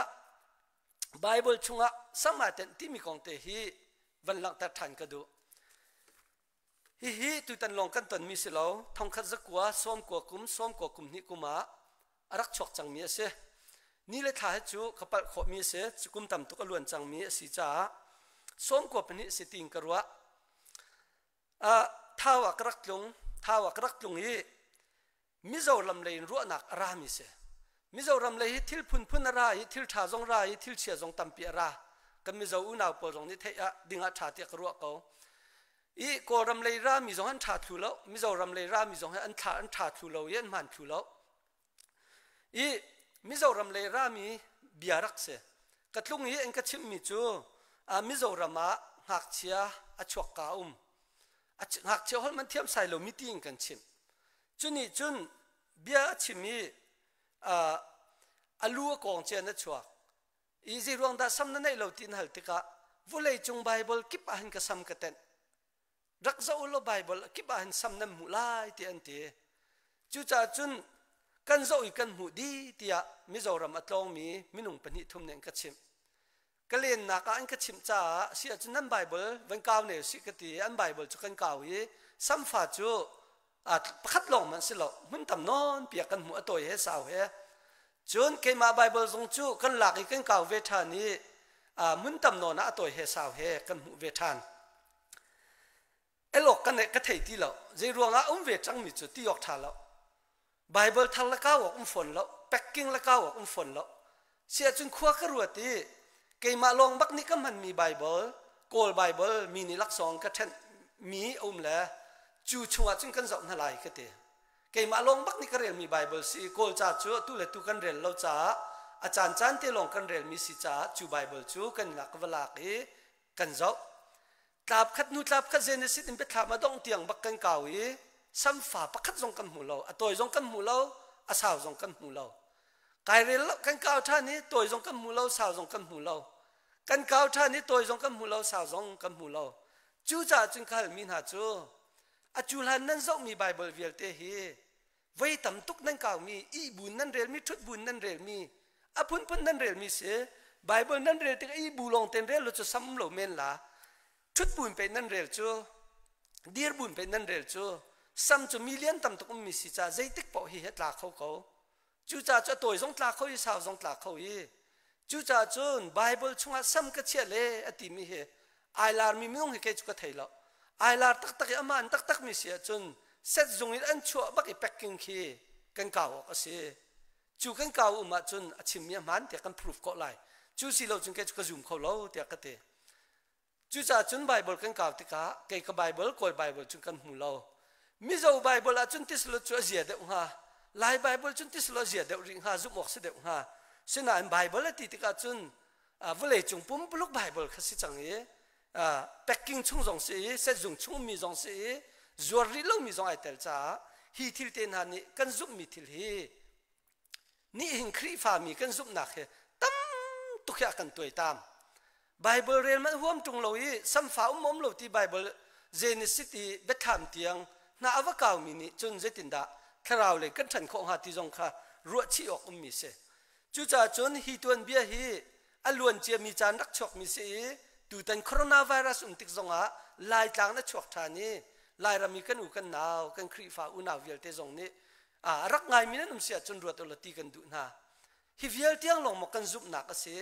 ไบเบิลชงอะสมัยเต็มที่มีกองเตฮีวันหลังตัดทันก็ดู hi hi tu tan long kan ton mi se lo thong khat zakwa som ko kum som ko kum ni kuma arak chok chang mi ase ni le tha chu kapal kho mi se chukum tam tu ka luan chang mi si cha som ko pani se ting karwa a thawa krak lung thawa krak lung hi mi zo lam le ru nak ra mi se mi zo ram le hi thil phun phun ra hi thil tha jong ra hi thil chia jong tam pi ra kan mi zo u na po jong ni the a dinga tha te karwa ko อีกอรำเลยรามีจงอันถาทุเลามีจงรำเลยรามีจงอันถาอันถาทุเลาเย็นมันทุเลาอีมีจงรำเลยรามีบียรักเสกัดลุงอีเอ็งกัดชิมมีจูอามีจงรำมาหักเชียอชวกกาอุมหักเชียหอลมันเทียมใส่เรามิติงกันชิมจุนี่จุนเบียชิมีอ่าอลัวกองเชียนัชวกอีจีรวงดาซ้ำนั่นไอเราตินหัลติกะวุเลยจงไบเบิลกิบอันกัซ้ำกันเต็นรักษาอุลไบเบิลคิบ้านซ้ำนั้หมู่ไล่ที่อันเตจูจ่าจุนกันเจอีกันหมู่ดีที่อะมิจารมาตลองมีมินุ่งปนิทุมเนี่ยกระชิมก็เล่นนักอันกระชิมจ้าเสียจุนนั่นไบเบิลวันก่าเนี่ยสิกตีอันไบเบิลจุกันก่าวยีซ้ำฟ้าจูอาพัดลงมันสิหมันตำนอนเปียกกันหูวตัวเฮสาวเฮจนเคมาไบเบิลทรงจูกันหลักอีกันก่าเวทานี้อ่ามันตำนอนอตัวเฮสาวเฮกันหูวเวทานเอลกันเนี่ยก็เทตีแล้วใจรัวงาอุ้มเวจังมิจุที่อกทาแล้วไบเบิลทันละก้าวอุ้มฝนแล้วแพ็กกิ้งละก้าวอุ้มฝนแล้วเสียจนขั้วกรัวตีเกมาลงบักนี่ก็มันมีไบเบิลโกลไบเบิลมีนิลักสองก็เช่นมีอุ้มแล้วจูชัวจึงกันสอนทะารก็เตะเกมาลงบักนี่ก็เรียนมีไบเบิลสีโกลจ้าชัวตุเลตุกันเรียนเราจ้าอาจารย์จันเตลงกันเรียนมีสิจ้าจูไบเบิลจูกันหลักเวลาเอกันสอน tlap khat nu tlap khat zen sit in pe thla tiếng bắc tiang cao kan kaw i bắc fa pakhat zong kan mu à a toy zong kan mu à a saw zong kan mu cái này rel kan cao tha ni toy zong kan mu lo saw zong kan mu lo kan cao tha ni toy zong kan mu lo saw zong kan mu lo chú cha chúng khai minh hạ chú à chú là nan zong mi bible việt thế hi với tam túc nan cao mi i bun nan rel mi thut bun nan rel mi a à, phun phun nan rel mi se bible nan rel thì i bu long ten rel lo cho sam lo men la ชุดบุญเป็นนั่นเร็วจูเดียร์บุญเป็นนั่นเร็วจูซ้ำจูมิเลียนตั้มตุกมิสิจ้าใจติกปอฮีเฮ็ดลาเขาเขาจูจ้าจะตัวจงลาเขาอีสาวจงลาเขาอีจูจ้าจูนไบเบิลชงอาซ้ำก็เชี่ยเลยอติมีเฮไอลาร์มีมิลงเฮเกจุกไทยละไอลาร์ตักตักอามันตักตักมิเสียจนเซตจงอินอันชัวบักอีเป็กกิงคีกันเก่าก็เสียจูกันเก่าอุมาจนอาชิมมีมันเดียกันพรูฟก็ไลจูสิเราจนเกจุกจุ่มเขาเล่าเดียกันเตะ chúng ta chuẩn bible kan cào thì cả cái cái bible ko bible chúng kan mu lâu, mi dầu bible là chúng tis lo chu zia de ha lại bible chúng tis lo zia de ring ha zu mok se de ha sin an bible ti ti ka chun a à, vule chung pum bluk bible kha si chẳng ye a à, packing chung zong se se zung chung mi zong se zuar ri lo mi zong ai tel cha hi thil tên hà ni kan zum mi thil hi ni hình khri fa mi kan zum na khe tam tu kya kan tuổi tam ไบเบิลเรียนมันห่วมจงเลยสัมฝ้ามมลที่ไบเบิลเจนิสิตีเบทามเตียงน่าอวกาวมินิจนเจตินดาคาราวเลยกันฉันขคงหาที่จงค่ะรัวชีออกมิเสจุจ่าจนฮีตวนเบียฮีอัลวนเจียมีจานักชกมิเสดูตตนโครนาไวรัสอุ่นติดจงอาลายจางนักชกทานีลายรามีกันอูกันนาวกันครีฟ้าอุนาวิลเตจงนี้อ่ารักไงมินันอุ่มเสียจนรัวตัวละตีกันดุนาฮิวิลเตียงลงมากันจุบนักเสีย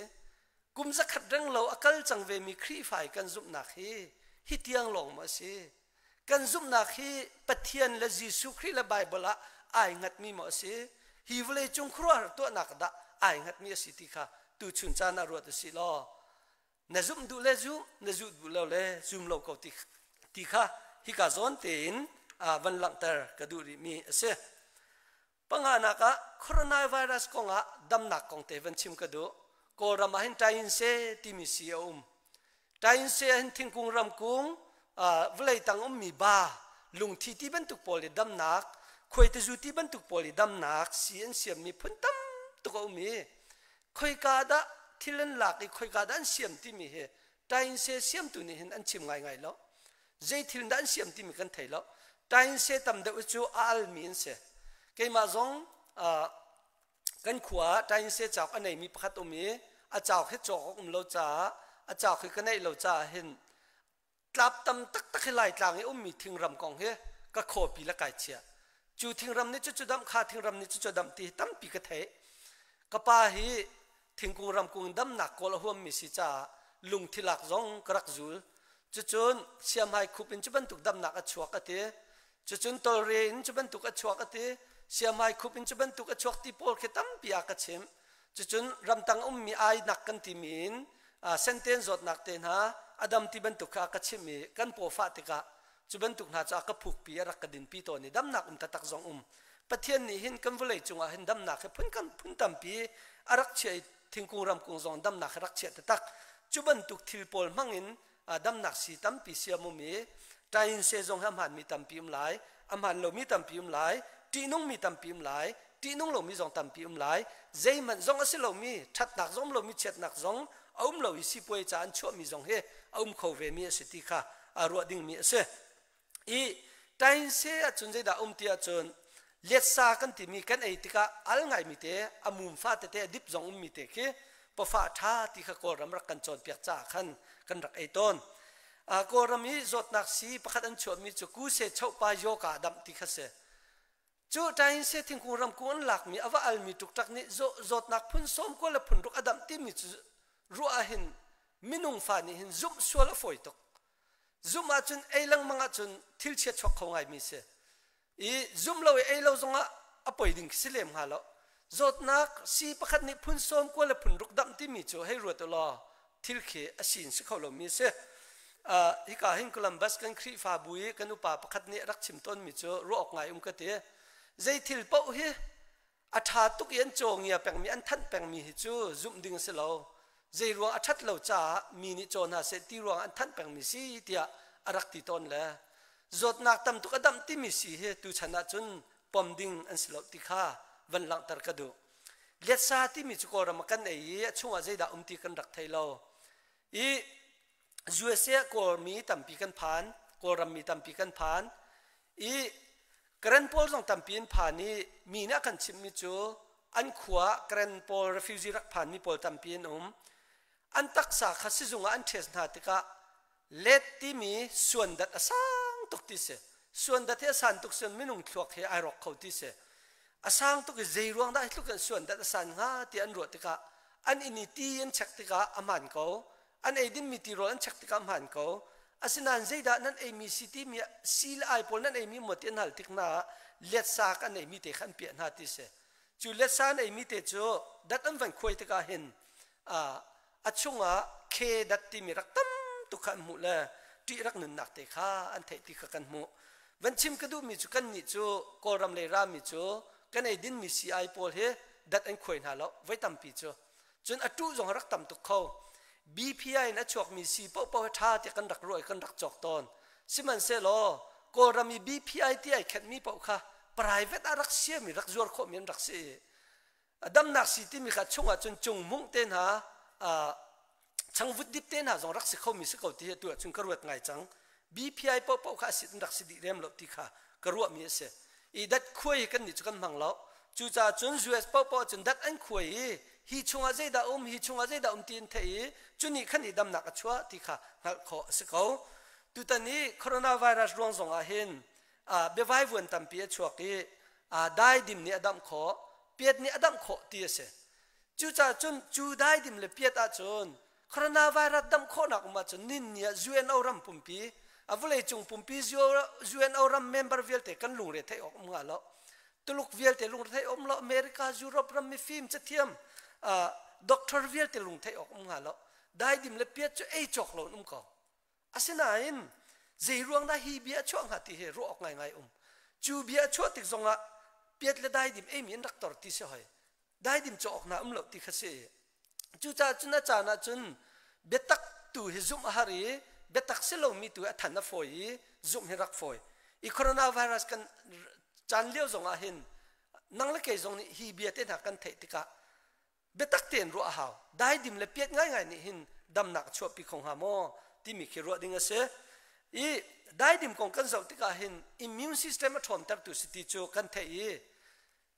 กุมสักขัดเรองเราอากลจังเวมีครีฝ่ายกันซุบนักฮีฮิตียงหลงมาสิกันซุบนักฮีปะเทียนและจีสุครีและไบเบละไองัดมีมาสิฮีเวเลจงครัวตัวนักดะไองัดมีสิติค่ะตูชุนจานารวดสิลอนจุมดูเลจุนจุดูเลเลจุมเลกติติค่ะฮิกาซอนเตนอาวันหลังเตอร์กระดูริมีเสปังหานักะโคโรนาไวรัสกงะดำหนักกงเตวันชิมกระดู cô ram hin trai in se ti mi si um trai in se hin thing kung ram kung à vlei tang um mi ba lung thi ti ban tuk poli dam nak khoi te zu ti ban tuk poli dam nak si an siam mi phun tam tuk um mi khoi ka da thilen lak i khoi ka da an siam ti mi he trai in se siam tu ni hin an chim ngai ngai lo zai thil da an siam ti mi kan thei lo trai in se tam da chu al mi in se ke ma zong à mi อาจารย์ให้จอกมเราจ้าอาจารย์ให้กันไอเราจ้าเห็นตลับตำตักตักให้ไหลต่างไออุ้มมีทิ้งรำกองเฮก็โคปีละกายเชียจูทิ้งรำนี่จุดจุดดำขาทิ้งรำนี่จุดจุดดำตีตั้มปีกระเทะกระป้าฮีทิ้งกูรำกูดำหนักกว่าหัวมีสิจ้าลุงทิลักร้องกรักจูจุดจุดเสียมให้คุบเป็นจุดบรรทุกดำหนักอัดชัวกะเตจุดจุดตัวเรียนจุดบรรทุกอัดชัวกะเตเสียมให้คุบเป็นจุดบรรทุกอัดชัวกตีโพลเขตั้มปีอากาศเชมจะจุนรำตังอุ้มมีไอนักกันทีมินเซนเตนอดนักเตนฮะอดัมที่บรรทุกข้ากาศชิมีกันโปรฟาติกะจุบรรทุกน่าจะกระพุกปีรักกระดินปีตัวนี้ดำหนักอุ้มตะตักองอุ้มปะเทียนนี้เห็นกันเลยจงอ่ะเห็นดำหนักพุ่นกันพุ่นตั้มปีอารักเชยทิ้งกุงรำกุงองดำหนักรักเชยตะตักจุบรรทุกทิลปอลมังอินดำหนักสีตั้มปีเสียมุมีใจอินเซจงห้ามหันมีตั้มปีมหลายอำหันเรามีตั้มปีมหลายตีนุ่งมีตั้มปีมหลาย ti nung lo mi zong tam pi um lai zai man zong asi lo mi that nak zong lo mi chet nak zong om lo isi poi cha an chuo mi zong he om kho ve mi se ti kha a ru ding mi se i tain se a chun zai da om ti a chun let sa kan ti mi kan ei ti ka al ngai mi te amum fa te te dip zong um mi te ke pa fa tha ti kha ko ram rak kan chon piak cha khan kan rak ei ton a ko ram mi zot nak si pakhat an chuo mi chu ku se chau pa yo ka dam ti kha se chu tain sẽ thing ku ram ku an lạc mi awa al mi tuk tak ni zo zot nak phun som ko la phun ruk adam ti mi ru a hin minung fa ni hin zum suala foi tok zum a chun eilang manga chun thil che chok khong ai mi se i zum lo e ei lo zonga apoi ding silem ha lo zot nak si pakhat ni phun som ko la phun ruk dam ti mi chu hei ru to lo thil khe asin se kholo mi se a hika hin columbus kan khri fa bui kanu pa pakhat ni rak chim ton mi chu ro ok ngai um ka te dây thil bậu hi a tha tuk yên chong ya peng mi an than peng mi hi chu zum ding se lo dây ruang a that lo cha mi ni chon ha se ti ruang an than peng mi si tia arak ti ton le zot nak tam tuk adam ti mi si he tu chana chun pom ding an se lo ti kha van lang tar ka du let sa ti mi chu ko ram kan ei chunga zai da um ti kan rak thai lo i USA ko mi tam pi kan phan ko ram mi tam pi kan phan i กรนโพลส่งตัมพินผ่านนี้มีนักขันชิมมิจูอันขวากรนโพลรฟิวจิรักผ่านมีโพลตัมพินอมอันตักษาขัดสิจุงอันเทสนาติกาเลตที่มีส่วนดัดสังตุกติเสส่วนดัดเทสันตุกส่วนไม่นุ่งทวกเฮไอรอกเขาติเสอสังตุกเจรวงได้ทุกส่วนดัดสันงาที่อันรวติกาอันอินิตีอันเช็กติกาอามันเขาอันไอดินมีตีรอันช็กติกาอามันเขา asin nan zai da nan emi city mi sil ai pol nan emi mo ten hal tik na let sa ka nei mi te khan pian ha ti se chu let sa nei mi te chu dat an van khoi te ka hin a achunga ke dat ti mi rak tam tu khan mu la ti rak nun nak te kha an thei ti kha kan mu van chim ka du mi chu kan ni chu ko ram le ra mi chu kan ei din mi si ai pol he dat an khoi na lo vai tam pi chu chun atu zong rak tam tu khau BPI na chuak mi si po po tha te kan rak roi kan rak chok ton siman se lo ko rami BPI ti ai khat mi po kha private a rak sia mi rak zuar kho mi rak si adam nak si ti mi kha chunga chun chung mung ten ha a chang vut dip ten ha zong rak si kho mi si ko ti tu chung karuat ngai chang BPI po po kha si rak si di rem lo ti kha karuat mi se i dat khuai kan ni chu kan mang lo chu cha chun zues po po chun dat an khuai hi chunga zai da om um, hi chunga zai da om um tin te yi chu ni khan ni dam na ka chua ti kha ngal kho se ko tu ta ni corona virus rong zong a hin a be vai vun tam pie chua ki a dai dim ni adam kho piet ni adam kho ti se chu cha chun chu dai dim le piet a chun corona virus dam kho na ma chun nin ni zuen au ram pum pi a vule chung pum pi zuo zuen au ram member vel te kan lu re the ok ma lo tuluk vel te lu re the om lo america europe ram mi fim che thiam Ờ, doctor vial te lung thei ok ung halo dai dim le pia chu ei chok lo um ko asina in zei ruang da hi biết cho ang hati he ro ok ngai ông. um à, biết cho chu tik zonga biết là đại điểm em min doctor ti se Đại điểm cho chok na ông lo ti kha se chu cha chu na cha na chun biết betak tu hi zum hari betak se lo mi tu a than na foi zum hi rak foi i corona virus kan chan leo zonga hin nang le ke zong hi biết bia te na thể tích tika bê tắc tiền ruộng hào đại đìm lệ biết ngay ngay này hình đâm nặng cho bị không hàm mò thì mình khi ruộng đinh sẽ ý đại đìm còn cần giàu tất cả hình immune system ở thôn tập tu sĩ cho cần thể ý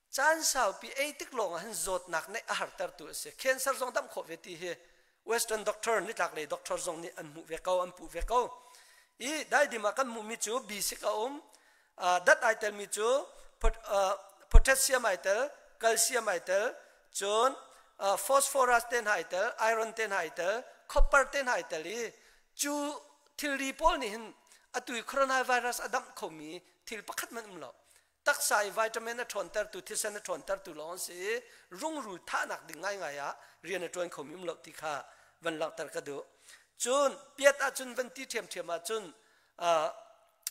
chan sao bị ấy tức lòng hình rốt nặng này ở tập tu sẽ cancer trong đâm khổ về thì hệ western doctor ni tak le doctor zong ni an mu ve kau an pu ve kau i dai di makan mu mi chu bi sik om that i tell mi chu ờ, potassium i tell calcium i tell chon 포스포러스된하이 들, 아이론된하이 들, 컵발된하이들이주틸리본인아뚜이코로나바이러스아담코미틸바깥만음러딱사이비타민의톤터두티센의톤터두론시룽루타낙딩가이가야리에네트원코미음러티카원락터카도준뼈다준번티템템아준 아,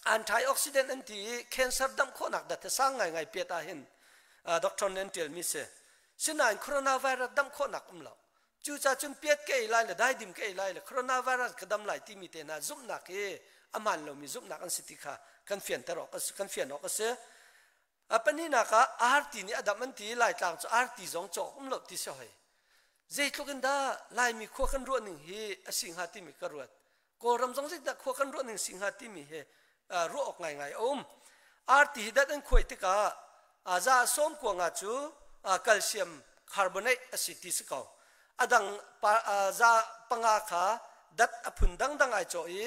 antioxidant anti cancer dam khonak da te sang ngai ngai peta hin doctor nen tel mi se xin anh coronavirus đâm khó nặng um lậu chú cha chung biết cái lại là đại điểm cái lại là coronavirus cái đâm lại tim mình na giúp nặng cái âm hàn lâu mình nặng anh sít kha cần phiền tao có cần phiền nó có sẽ à bên này nè cả arti này đâm anh thì lại làm cho arti giống chỗ um lộc thì sao hay dây lúc anh đã lại mình khó khăn ruột mình hệ, sinh à, hạt tim mình cái ruột cô làm giống dây đã khó khăn ruột mình sinh hạt tim mình à, hi ruột ngày ngày ôm arti đã anh khuấy tất cả à ra xóm của ngà chú calcium carbonate acid ko adang za panga kha dat aphun dang dang ai cho i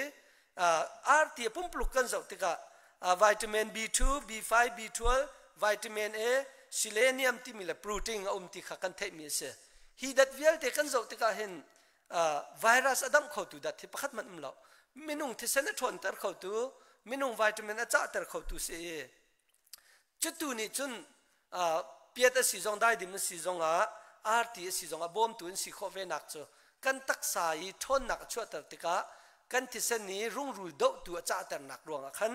arti pum pluk kan zo tika vitamin b2 b5 b12 vitamin a selenium ti mila protein om ti kha kan thei mi se hi dat vial te kan zo tika hen virus adam kho tu dat thi pakhat man um lo minung thi sen thon tar kho tu minung vitamin a cha tar kho tu se e. chu tu ni chun pieta si zong dai dim si zong a arti si zong a bom tun si khove nak cho kan tak sa yi thon nak cho tar tika kan ti sen ni rung ru do tu a cha tar nak ruang a khan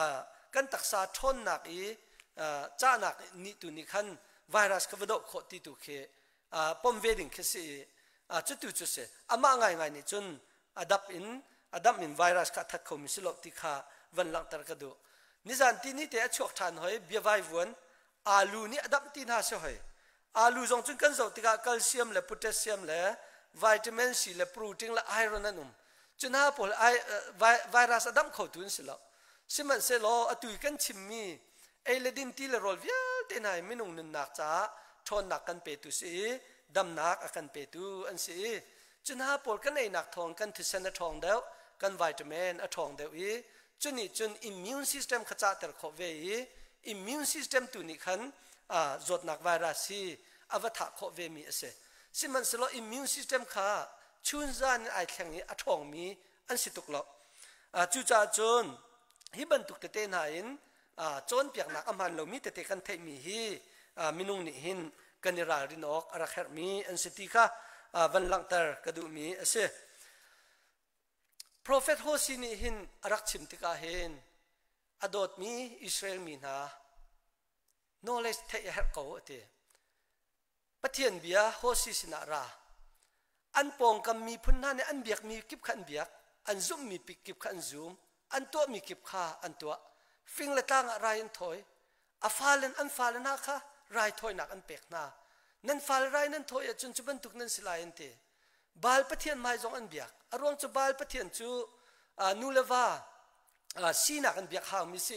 a kan tak sa thon nak i a cha nak ni tu ni khan virus ka vdo kho ti tu ke a pom ve ding khe si a chu tu chu se ama ngai ngai ni chun adap in adap in virus ka thak khom si lo ti kha van lang tar ka du ni zan ti ni te a chok than hoi bi vai won alu ni adak tin ha se hoi alu zong chung kan zo tika calcium le potassium le vitamin c le protein le iron anum chun ha pol ai eh, virus adam kho tun sila siman se lo atui kan chim mi eledin ti le rol via te nai minung nun nak cha thon nak kan pe tu si dam nak akan pe tu an si chun ha pol kan nei nak thong kan thisen na thong deu kan vitamin a thong deu i chuni chun immune system khacha ter kho ve i อิมมิวนซิสเต็มตัวนี้คันจดนักไวรัสีอวัตถะขอเวมีเสซึ่งมันสโลอิมมิวนซิสเต็มค่ะชุนซานไอแข็งนี้อัทองมีอันสิตุกลกจูจาจนฮิบันตุกเตเตนัยนจนเปียกนักอัมันลมีเตเตกันเทมีฮีมินุงนิหินกันิราลินอกอรักเฮมีอันสิติค่ะวันหลังเตอร์กระดูมีเสพรอเฟตโฮซินิหินอรักชิมติกาเฮนอดดมีอิสราเอลมีนาโนเลสเทียร์เขาเตปะเทียนเบียโฮซิสินาราอันปองกำมีพุนนาในอันเบียกมีกิบขันเบียกอันซุมมีปิกิบขันซุมอันตัวมีกิบขาอันตัวฟิงละตังอะไรอันถอยอาฟาเลนอันฟาเลนาค่ะราถอยนักอันเปกนานั่นฟาลไรนั่นถอยจนจุบันทุกนั่นสลายอันเตบาลปะเทียนไม่จงอันเบียกอารณงจะบาลปะเทียนจูนูเลวาสีนักันเบียกหาวมิเส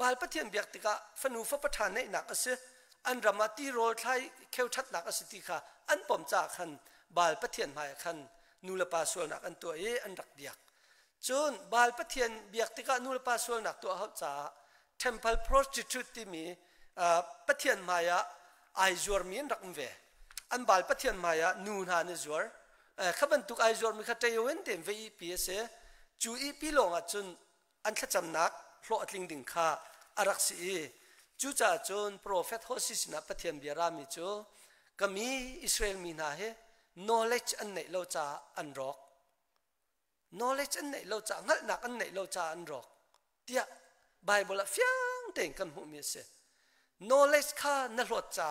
บาลพัทเทียนเบียกติกะฟันูฟประธานในนักอเสอันรามาตีโรทไยเขวชัดนักอสติค่ะอันปมจากขันบาลพัทเทียนหายขันนูลปาส่วนนักอันตัวเออันรักเบียกจนบาลพัทเทียนเบียกติกะนูลปาส่วนนักตัวเขาจ่า temple prostitute มี่มีพัทเทียนมายะไอจวรมีนรักเวอันบาลพัทเทียนมายะนูนานจวรขบันตุกไอจวรมีขัดใจเว้นเต็มเวีพีเอสจูอีพีลงอ่ะจนอันทัจำนักโลอัดลิงดิงคาอารักษีจูจ่าจนโปรเฟตโฮสิสนาปเทียมเบียรามิจูก็มีอิสราเอลมีนาเฮ knowledge อันไหนเราจะอันรอก knowledge อันไหนเราจะงัดหนักอันไหนเราจะอันรอกเดียไบเบิลฟียงเต่งกันหูมีเส knowledge ข้านั่นรถจ้า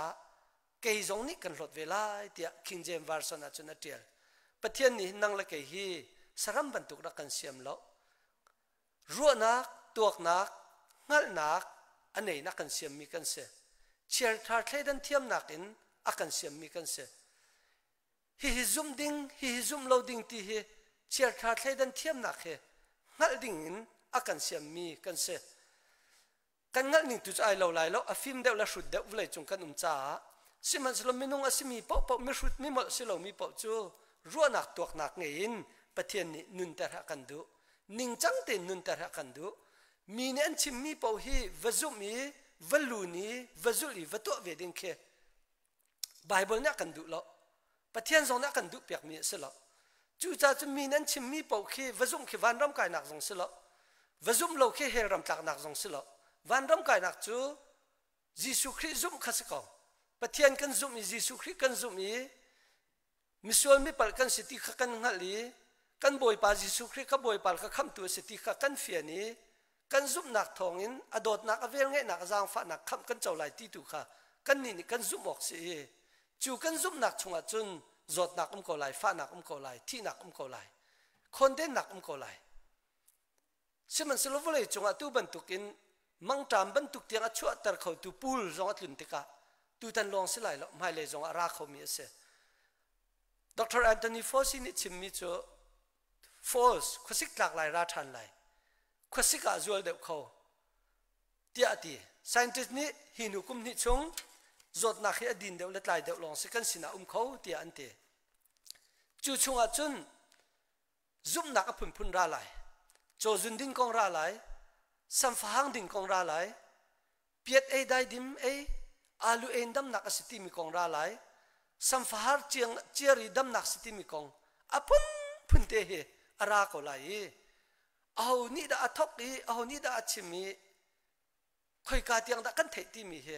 เกยงนี่กันรถเวลาเดียคิงเจมส์วาร์สันอาจจะนัดเดียปเทียนนี้นั่งละเกยฮีสรัมบันทุกรักกันเสียมแล้วรัวนักตัวนักงัดนักอันไหนนักกันเสียมีกันเสียเชียร์ทาร์เทดันเทียมนักอินอักันเสียมีกันเสียฮิฮิซุมดิงฮิฮิซุมโลดิงตีฮิเชียร์ทาร์เทดันเทียมนักเฮงัดดิงอินอักันเสียมีกันเสียกันงัดนิ่งตุจไอเราไล่แลวอาฟิมเดวละชุดเดวเลยจงกันอุ้มจ้าสิมันสลมินงอาสิมีปอปอบมีชุดมีหมดสิเรามีปอจูรัวนักตัวนักเงินประเทศนี้นุนแต่ละกันดู ninh chang te nun ta ra kan du mi ne an chim mi po hi vazu mi valu ni vazu li vato ve ding khe bible na kan du lo pathian zong na kan du pek mi se lo chu cha chu mi nan chim mi po khi vazum khi van ram kai nak zong se lo vazum lo khi hel ram tak nak zong se lo van ram kai nak chu jisu khri zum khas ko pathian kan mi jisu khri kan zum mi mi sol mi pal kan siti kha kan ngali kan boy pa jisu khri ka boy pal ka kham tu se ti kha kan fia ni kan zup nak thong in adot nak avel nge nak zang fa nak kham kan chau lai ti tu kha kan ni ni kan zup mok se e chu kan zup nak chunga chun zot nak um ko lai fa nak um ko lai thi nak um ko lai khon den nak um ko lai siman se lo vole chunga tu ban tu kin mang tam ban tu tiang a chua tar kho tu pul zong atlun te ka tu tan long se lai lo mai le zong a ra kho mi se Dr. Anthony Fauci ni chimmi cho false khua sik tlak lai ra than lai khua sik a zual deuh kho tia ti scientist ni hin hukum ni chung zot na khi adin deuh let lai deuh long second sina um kho tia an te chu chung a chun zum na ka phun phun ra lai cho zun ding kong ra lai sam pha hang ding kong ra lai piet ei dai dim ei alu en dam nak asiti mi kong ra lai sam pha har chiang chiari dam nak siti mi kong apun phun te he ra ko lai au ni da athok i au ni da achimi khoi ka tiang da kan thei ti mi he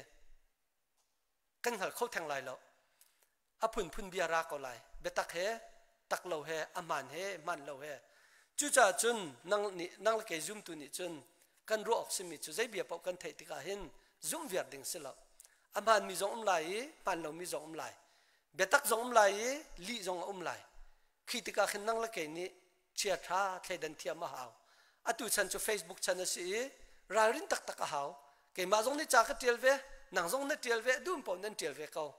kan hal khâu thang lai lo a phun phun bia ra ko lai be tak he tak lo he a man he man lo he chu cha chun nang ni nang ke zum tu ni chun kan ro ok simi chu zai bia pau kan thei ti ka hin zum vier ding se lo a mi zong um lai pan lo mi zong um lai be tak zong um lai li zong um lai khi ti ka khin nang la ke ni chia tha thay đần thiam mà hào à tụi chân cho facebook chân là sĩ ra rin tắc tắc à hào cái mà giống như cha cái tiệt về nàng giống như tiệt về đúng bọn nên tiệt về câu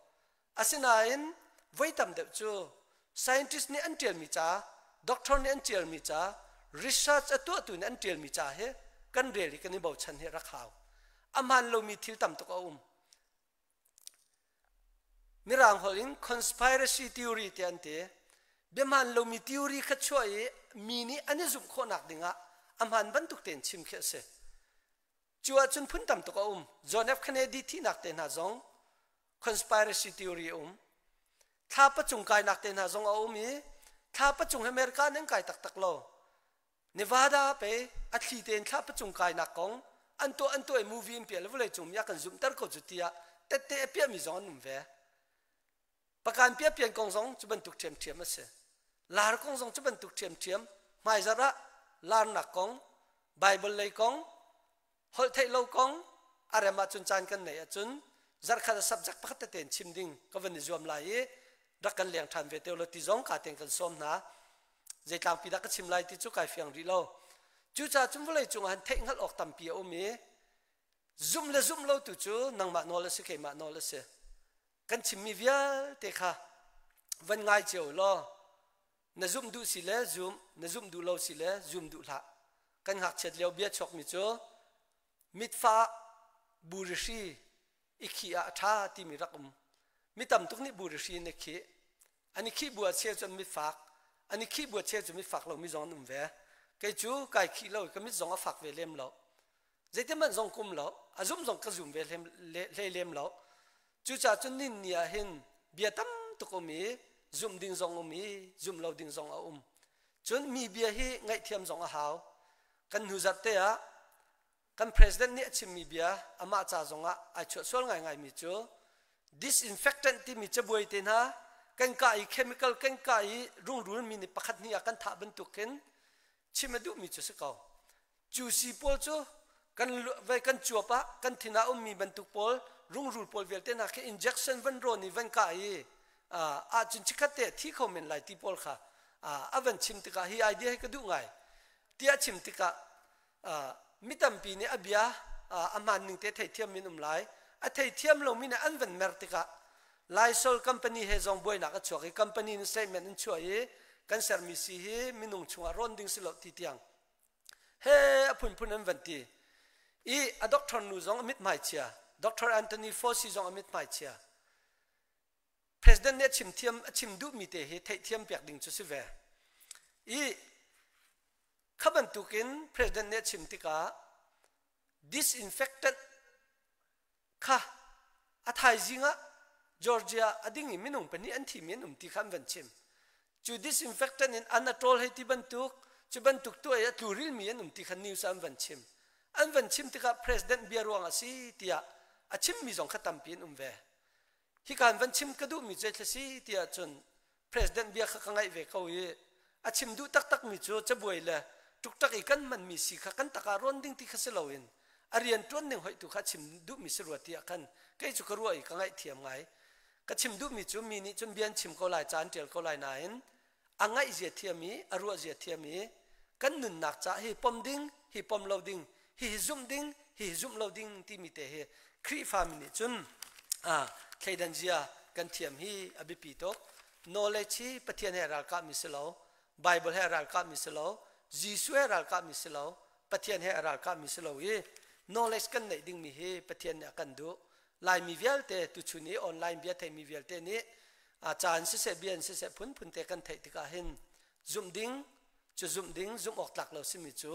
à xin anh à, với tầm đẹp chưa scientist này anh tiệt mi cha doctor này anh tiệt mi cha research ở tuổi tuổi này anh tiệt mi cha hết cần đề cái này bảo chân hết rắc hào âm à, hàn lâu mi thiếu tầm tộc ông um. mi rằng hồi in conspiracy theory tiền thế bem hàn lâu mi theory khát chuỗi มีนี้อันนี้จุมโคนักดึงอ่ะอำหันบรรทุกเต็นชิมเขเสจัวจนพุ่นต่ำตกอุ้มจอนเอฟคเนดีที่นักเต็นหาจงคอนสปิเรช y ท h e o r y อุ้มถ้าประจุงกายนักเต็นหาจงอุ้มนี้ถ้าประจุงอเมริกานั่งกายตักตักโลเนวาดาไปอัตลีเต็นถ้าประจุงกายนักกองอันตัวอันตัวไอมูวี่เปียแล้วเลยจุ่มยากันจุ่มตะ้งกจุดิีอะแต่เตะเปียมีจอนนุ่มเวประการเปียเปลี่ยนกองสองจุบรรทุกเทียมเทียมมาเสีย là nó con dòng chấp bần tục chiếm chiếm mai ra đó là nó bài Bible lấy con hội thầy lâu con à rồi mà chun chan cần này chun rất khá là sắp chắc bắt tay tiền chim đinh có vấn đề zoom lại đã cần liền thàn về tiêu là tí giống cả tiền cần xóm ná dây tam phi đã có chim lại tí chú cái phiang đi lâu chú cha chúng vừa lấy chúng anh thấy ngắt ọc tầm pi ôm ấy zoom là zoom lâu tụ chú năng mà nó là sự kể mà nó là sự cần chim mi vía tê kha vân ngay chiều lo นจุมดูสิเลจุมนจุมดูเราสิเลจุมดูละกันหักเช็ดเลียวเบียดชกมิดจมิดฟ้าบุรีชีอิขีอาท่าที่มีรักมมิดตำตุกนี่บุรีชีนี่ขีอันนี้ขีบวชเชื่อจนมิดฟักอันนี้ขีบวชเชื่อจนมิดฟักเราไม่ยอมหนุ่มแวไกจูไกขีเราก็ไม่ยออมฟักเวเลมเราเจตมันยอมกุมเราอาจุ่มยอมกระจุ่มเวเลมเลเลมเราจูจ้าจนนินเนียเห็นเบียดตำตุกมี zoom ding zong um hi zoom lo ding zong a um chun mi bia hi ngai thiam zong a hau kan nu zat te a kan president ni chim mi bia ama cha zong a a chu sol ngai ngai mi chu disinfectant ti mi che boi te na kan ka i chemical kan ka i rung run mi ni pakhat ni a kan tha ban tu ken chim du mi chu se kau chu si pol chu kan vai kan chuapa kan thina um mi ban tu pol rung rul pol vel te na ke injection van ro ni van ka i à chun chích cắt tệ thi không mình lại tiếp bol khá à à vẫn chim tịt cả à, hi idea hay cái đủ ngay tia chim tịt cả à, à mi tâm pi này abia à aman ninh tệ thầy thiam mình um lại à thầy thiam lâu mình an vẫn mệt tịt cả lai sol company hay dòng bôi nạc à chua cái company này xem mình chua ấy kan service hi minung chunga ron ding silo ti tiang he apun pun an van ti i a doctor nu zong amit mai chia doctor anthony fosi zong amit mai chia president ne chim thiam chim du mi te hi thei thiam pek ding chu si ve i khaban tukin president ne chim ti ka disinfected kha athai jinga georgia ading i minung pani an thi min um ti kham van chim chu disinfectant in anatol he ti ban tuk chu ban tuk tu ya tu ril mi an um ti khan news An van chim an van chim ti ka president biarwang asi tia achim mi zong khatam pin um ve hi kan van chim ka du mi che thasi tia chun president bia kha ngai ve ko ye a chim du tak tak mi chu cha boi la tuk tak i kan man mi si kha kan taka ron ding ti kha se lo in arian tuan ning hoi tu kha chim du mi se ruati kan kai chu ka ruai ka ngai thiam ngai ka chim du mi chu mi ni chun bian chim ko lai chan tel ko lai nain a ngai je thiam mi a ruwa je thiam mi kan nun nak cha hi pom ding hi pom lo ding hi zum ding hi zum lo ding ti mi te he khri fa mi ni chun a ah, kaidan zia kan thiam hi abipi tok knowledge hi pathian he ral ka miselo bible he ral ka miselo jisu ral ka miselo pathian he ral ka miselo ye knowledge kan nei ding mi hi pathian ya kan du lai mi vial te tu chu ni online bia thai mi vial te ni a chan se se bian se se phun phun te kan thai tika hin zoom ding chu zoom ding zoom ok tlak lo simi chu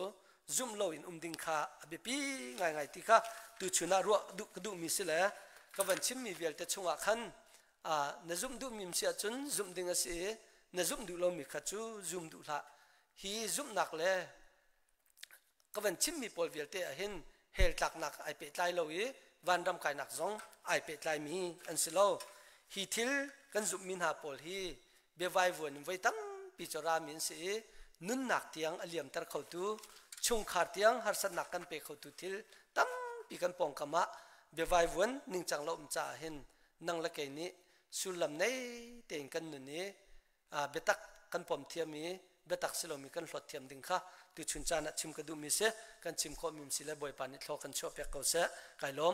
zoom lo in um ding kha abipi ngai ngai tika tu chu na ru du du mi se le ก็วันชิมมีเวลแต่ชงอ่ะขันอ่านซุ่มดูมิมเสียจนซุ่มดึงอ่ะสินซุ่มดูเรามีขัดจูซุ่มดูละฮีซุ่มหนักเลยก็วันชิมมีปอลเวลแต่เห็นเฮลตักหนักไอเป็ดไล่เราอีวันรำกายหนักซองไอเป็ดไล่มีอันสิโลฮีทิลกันซุ่มมินหาปอลฮีเบวายวนไว้ตั้งปิจารามินสินุ่นหนักเตียงอเหลี่ยมตะเขาตูชงขาดเตียงหัสนักกันไปเขาตูทิลตั้งปีกันปองกะมะเวียวไววนหนึ่งจังลมจ่าเห็นนั่งละเกนี้สุลำในเต่งกันนุนี้อ่าเบตักกันผมเทียมีเบตักสิลมีกันหลดเทียมดึงค่ะติชุนจานะชิมกระดูมีเสกันชิมข้อมีมสิเลบอยปานิทลอกันชอบเปียกเขาเสไก่ล้ม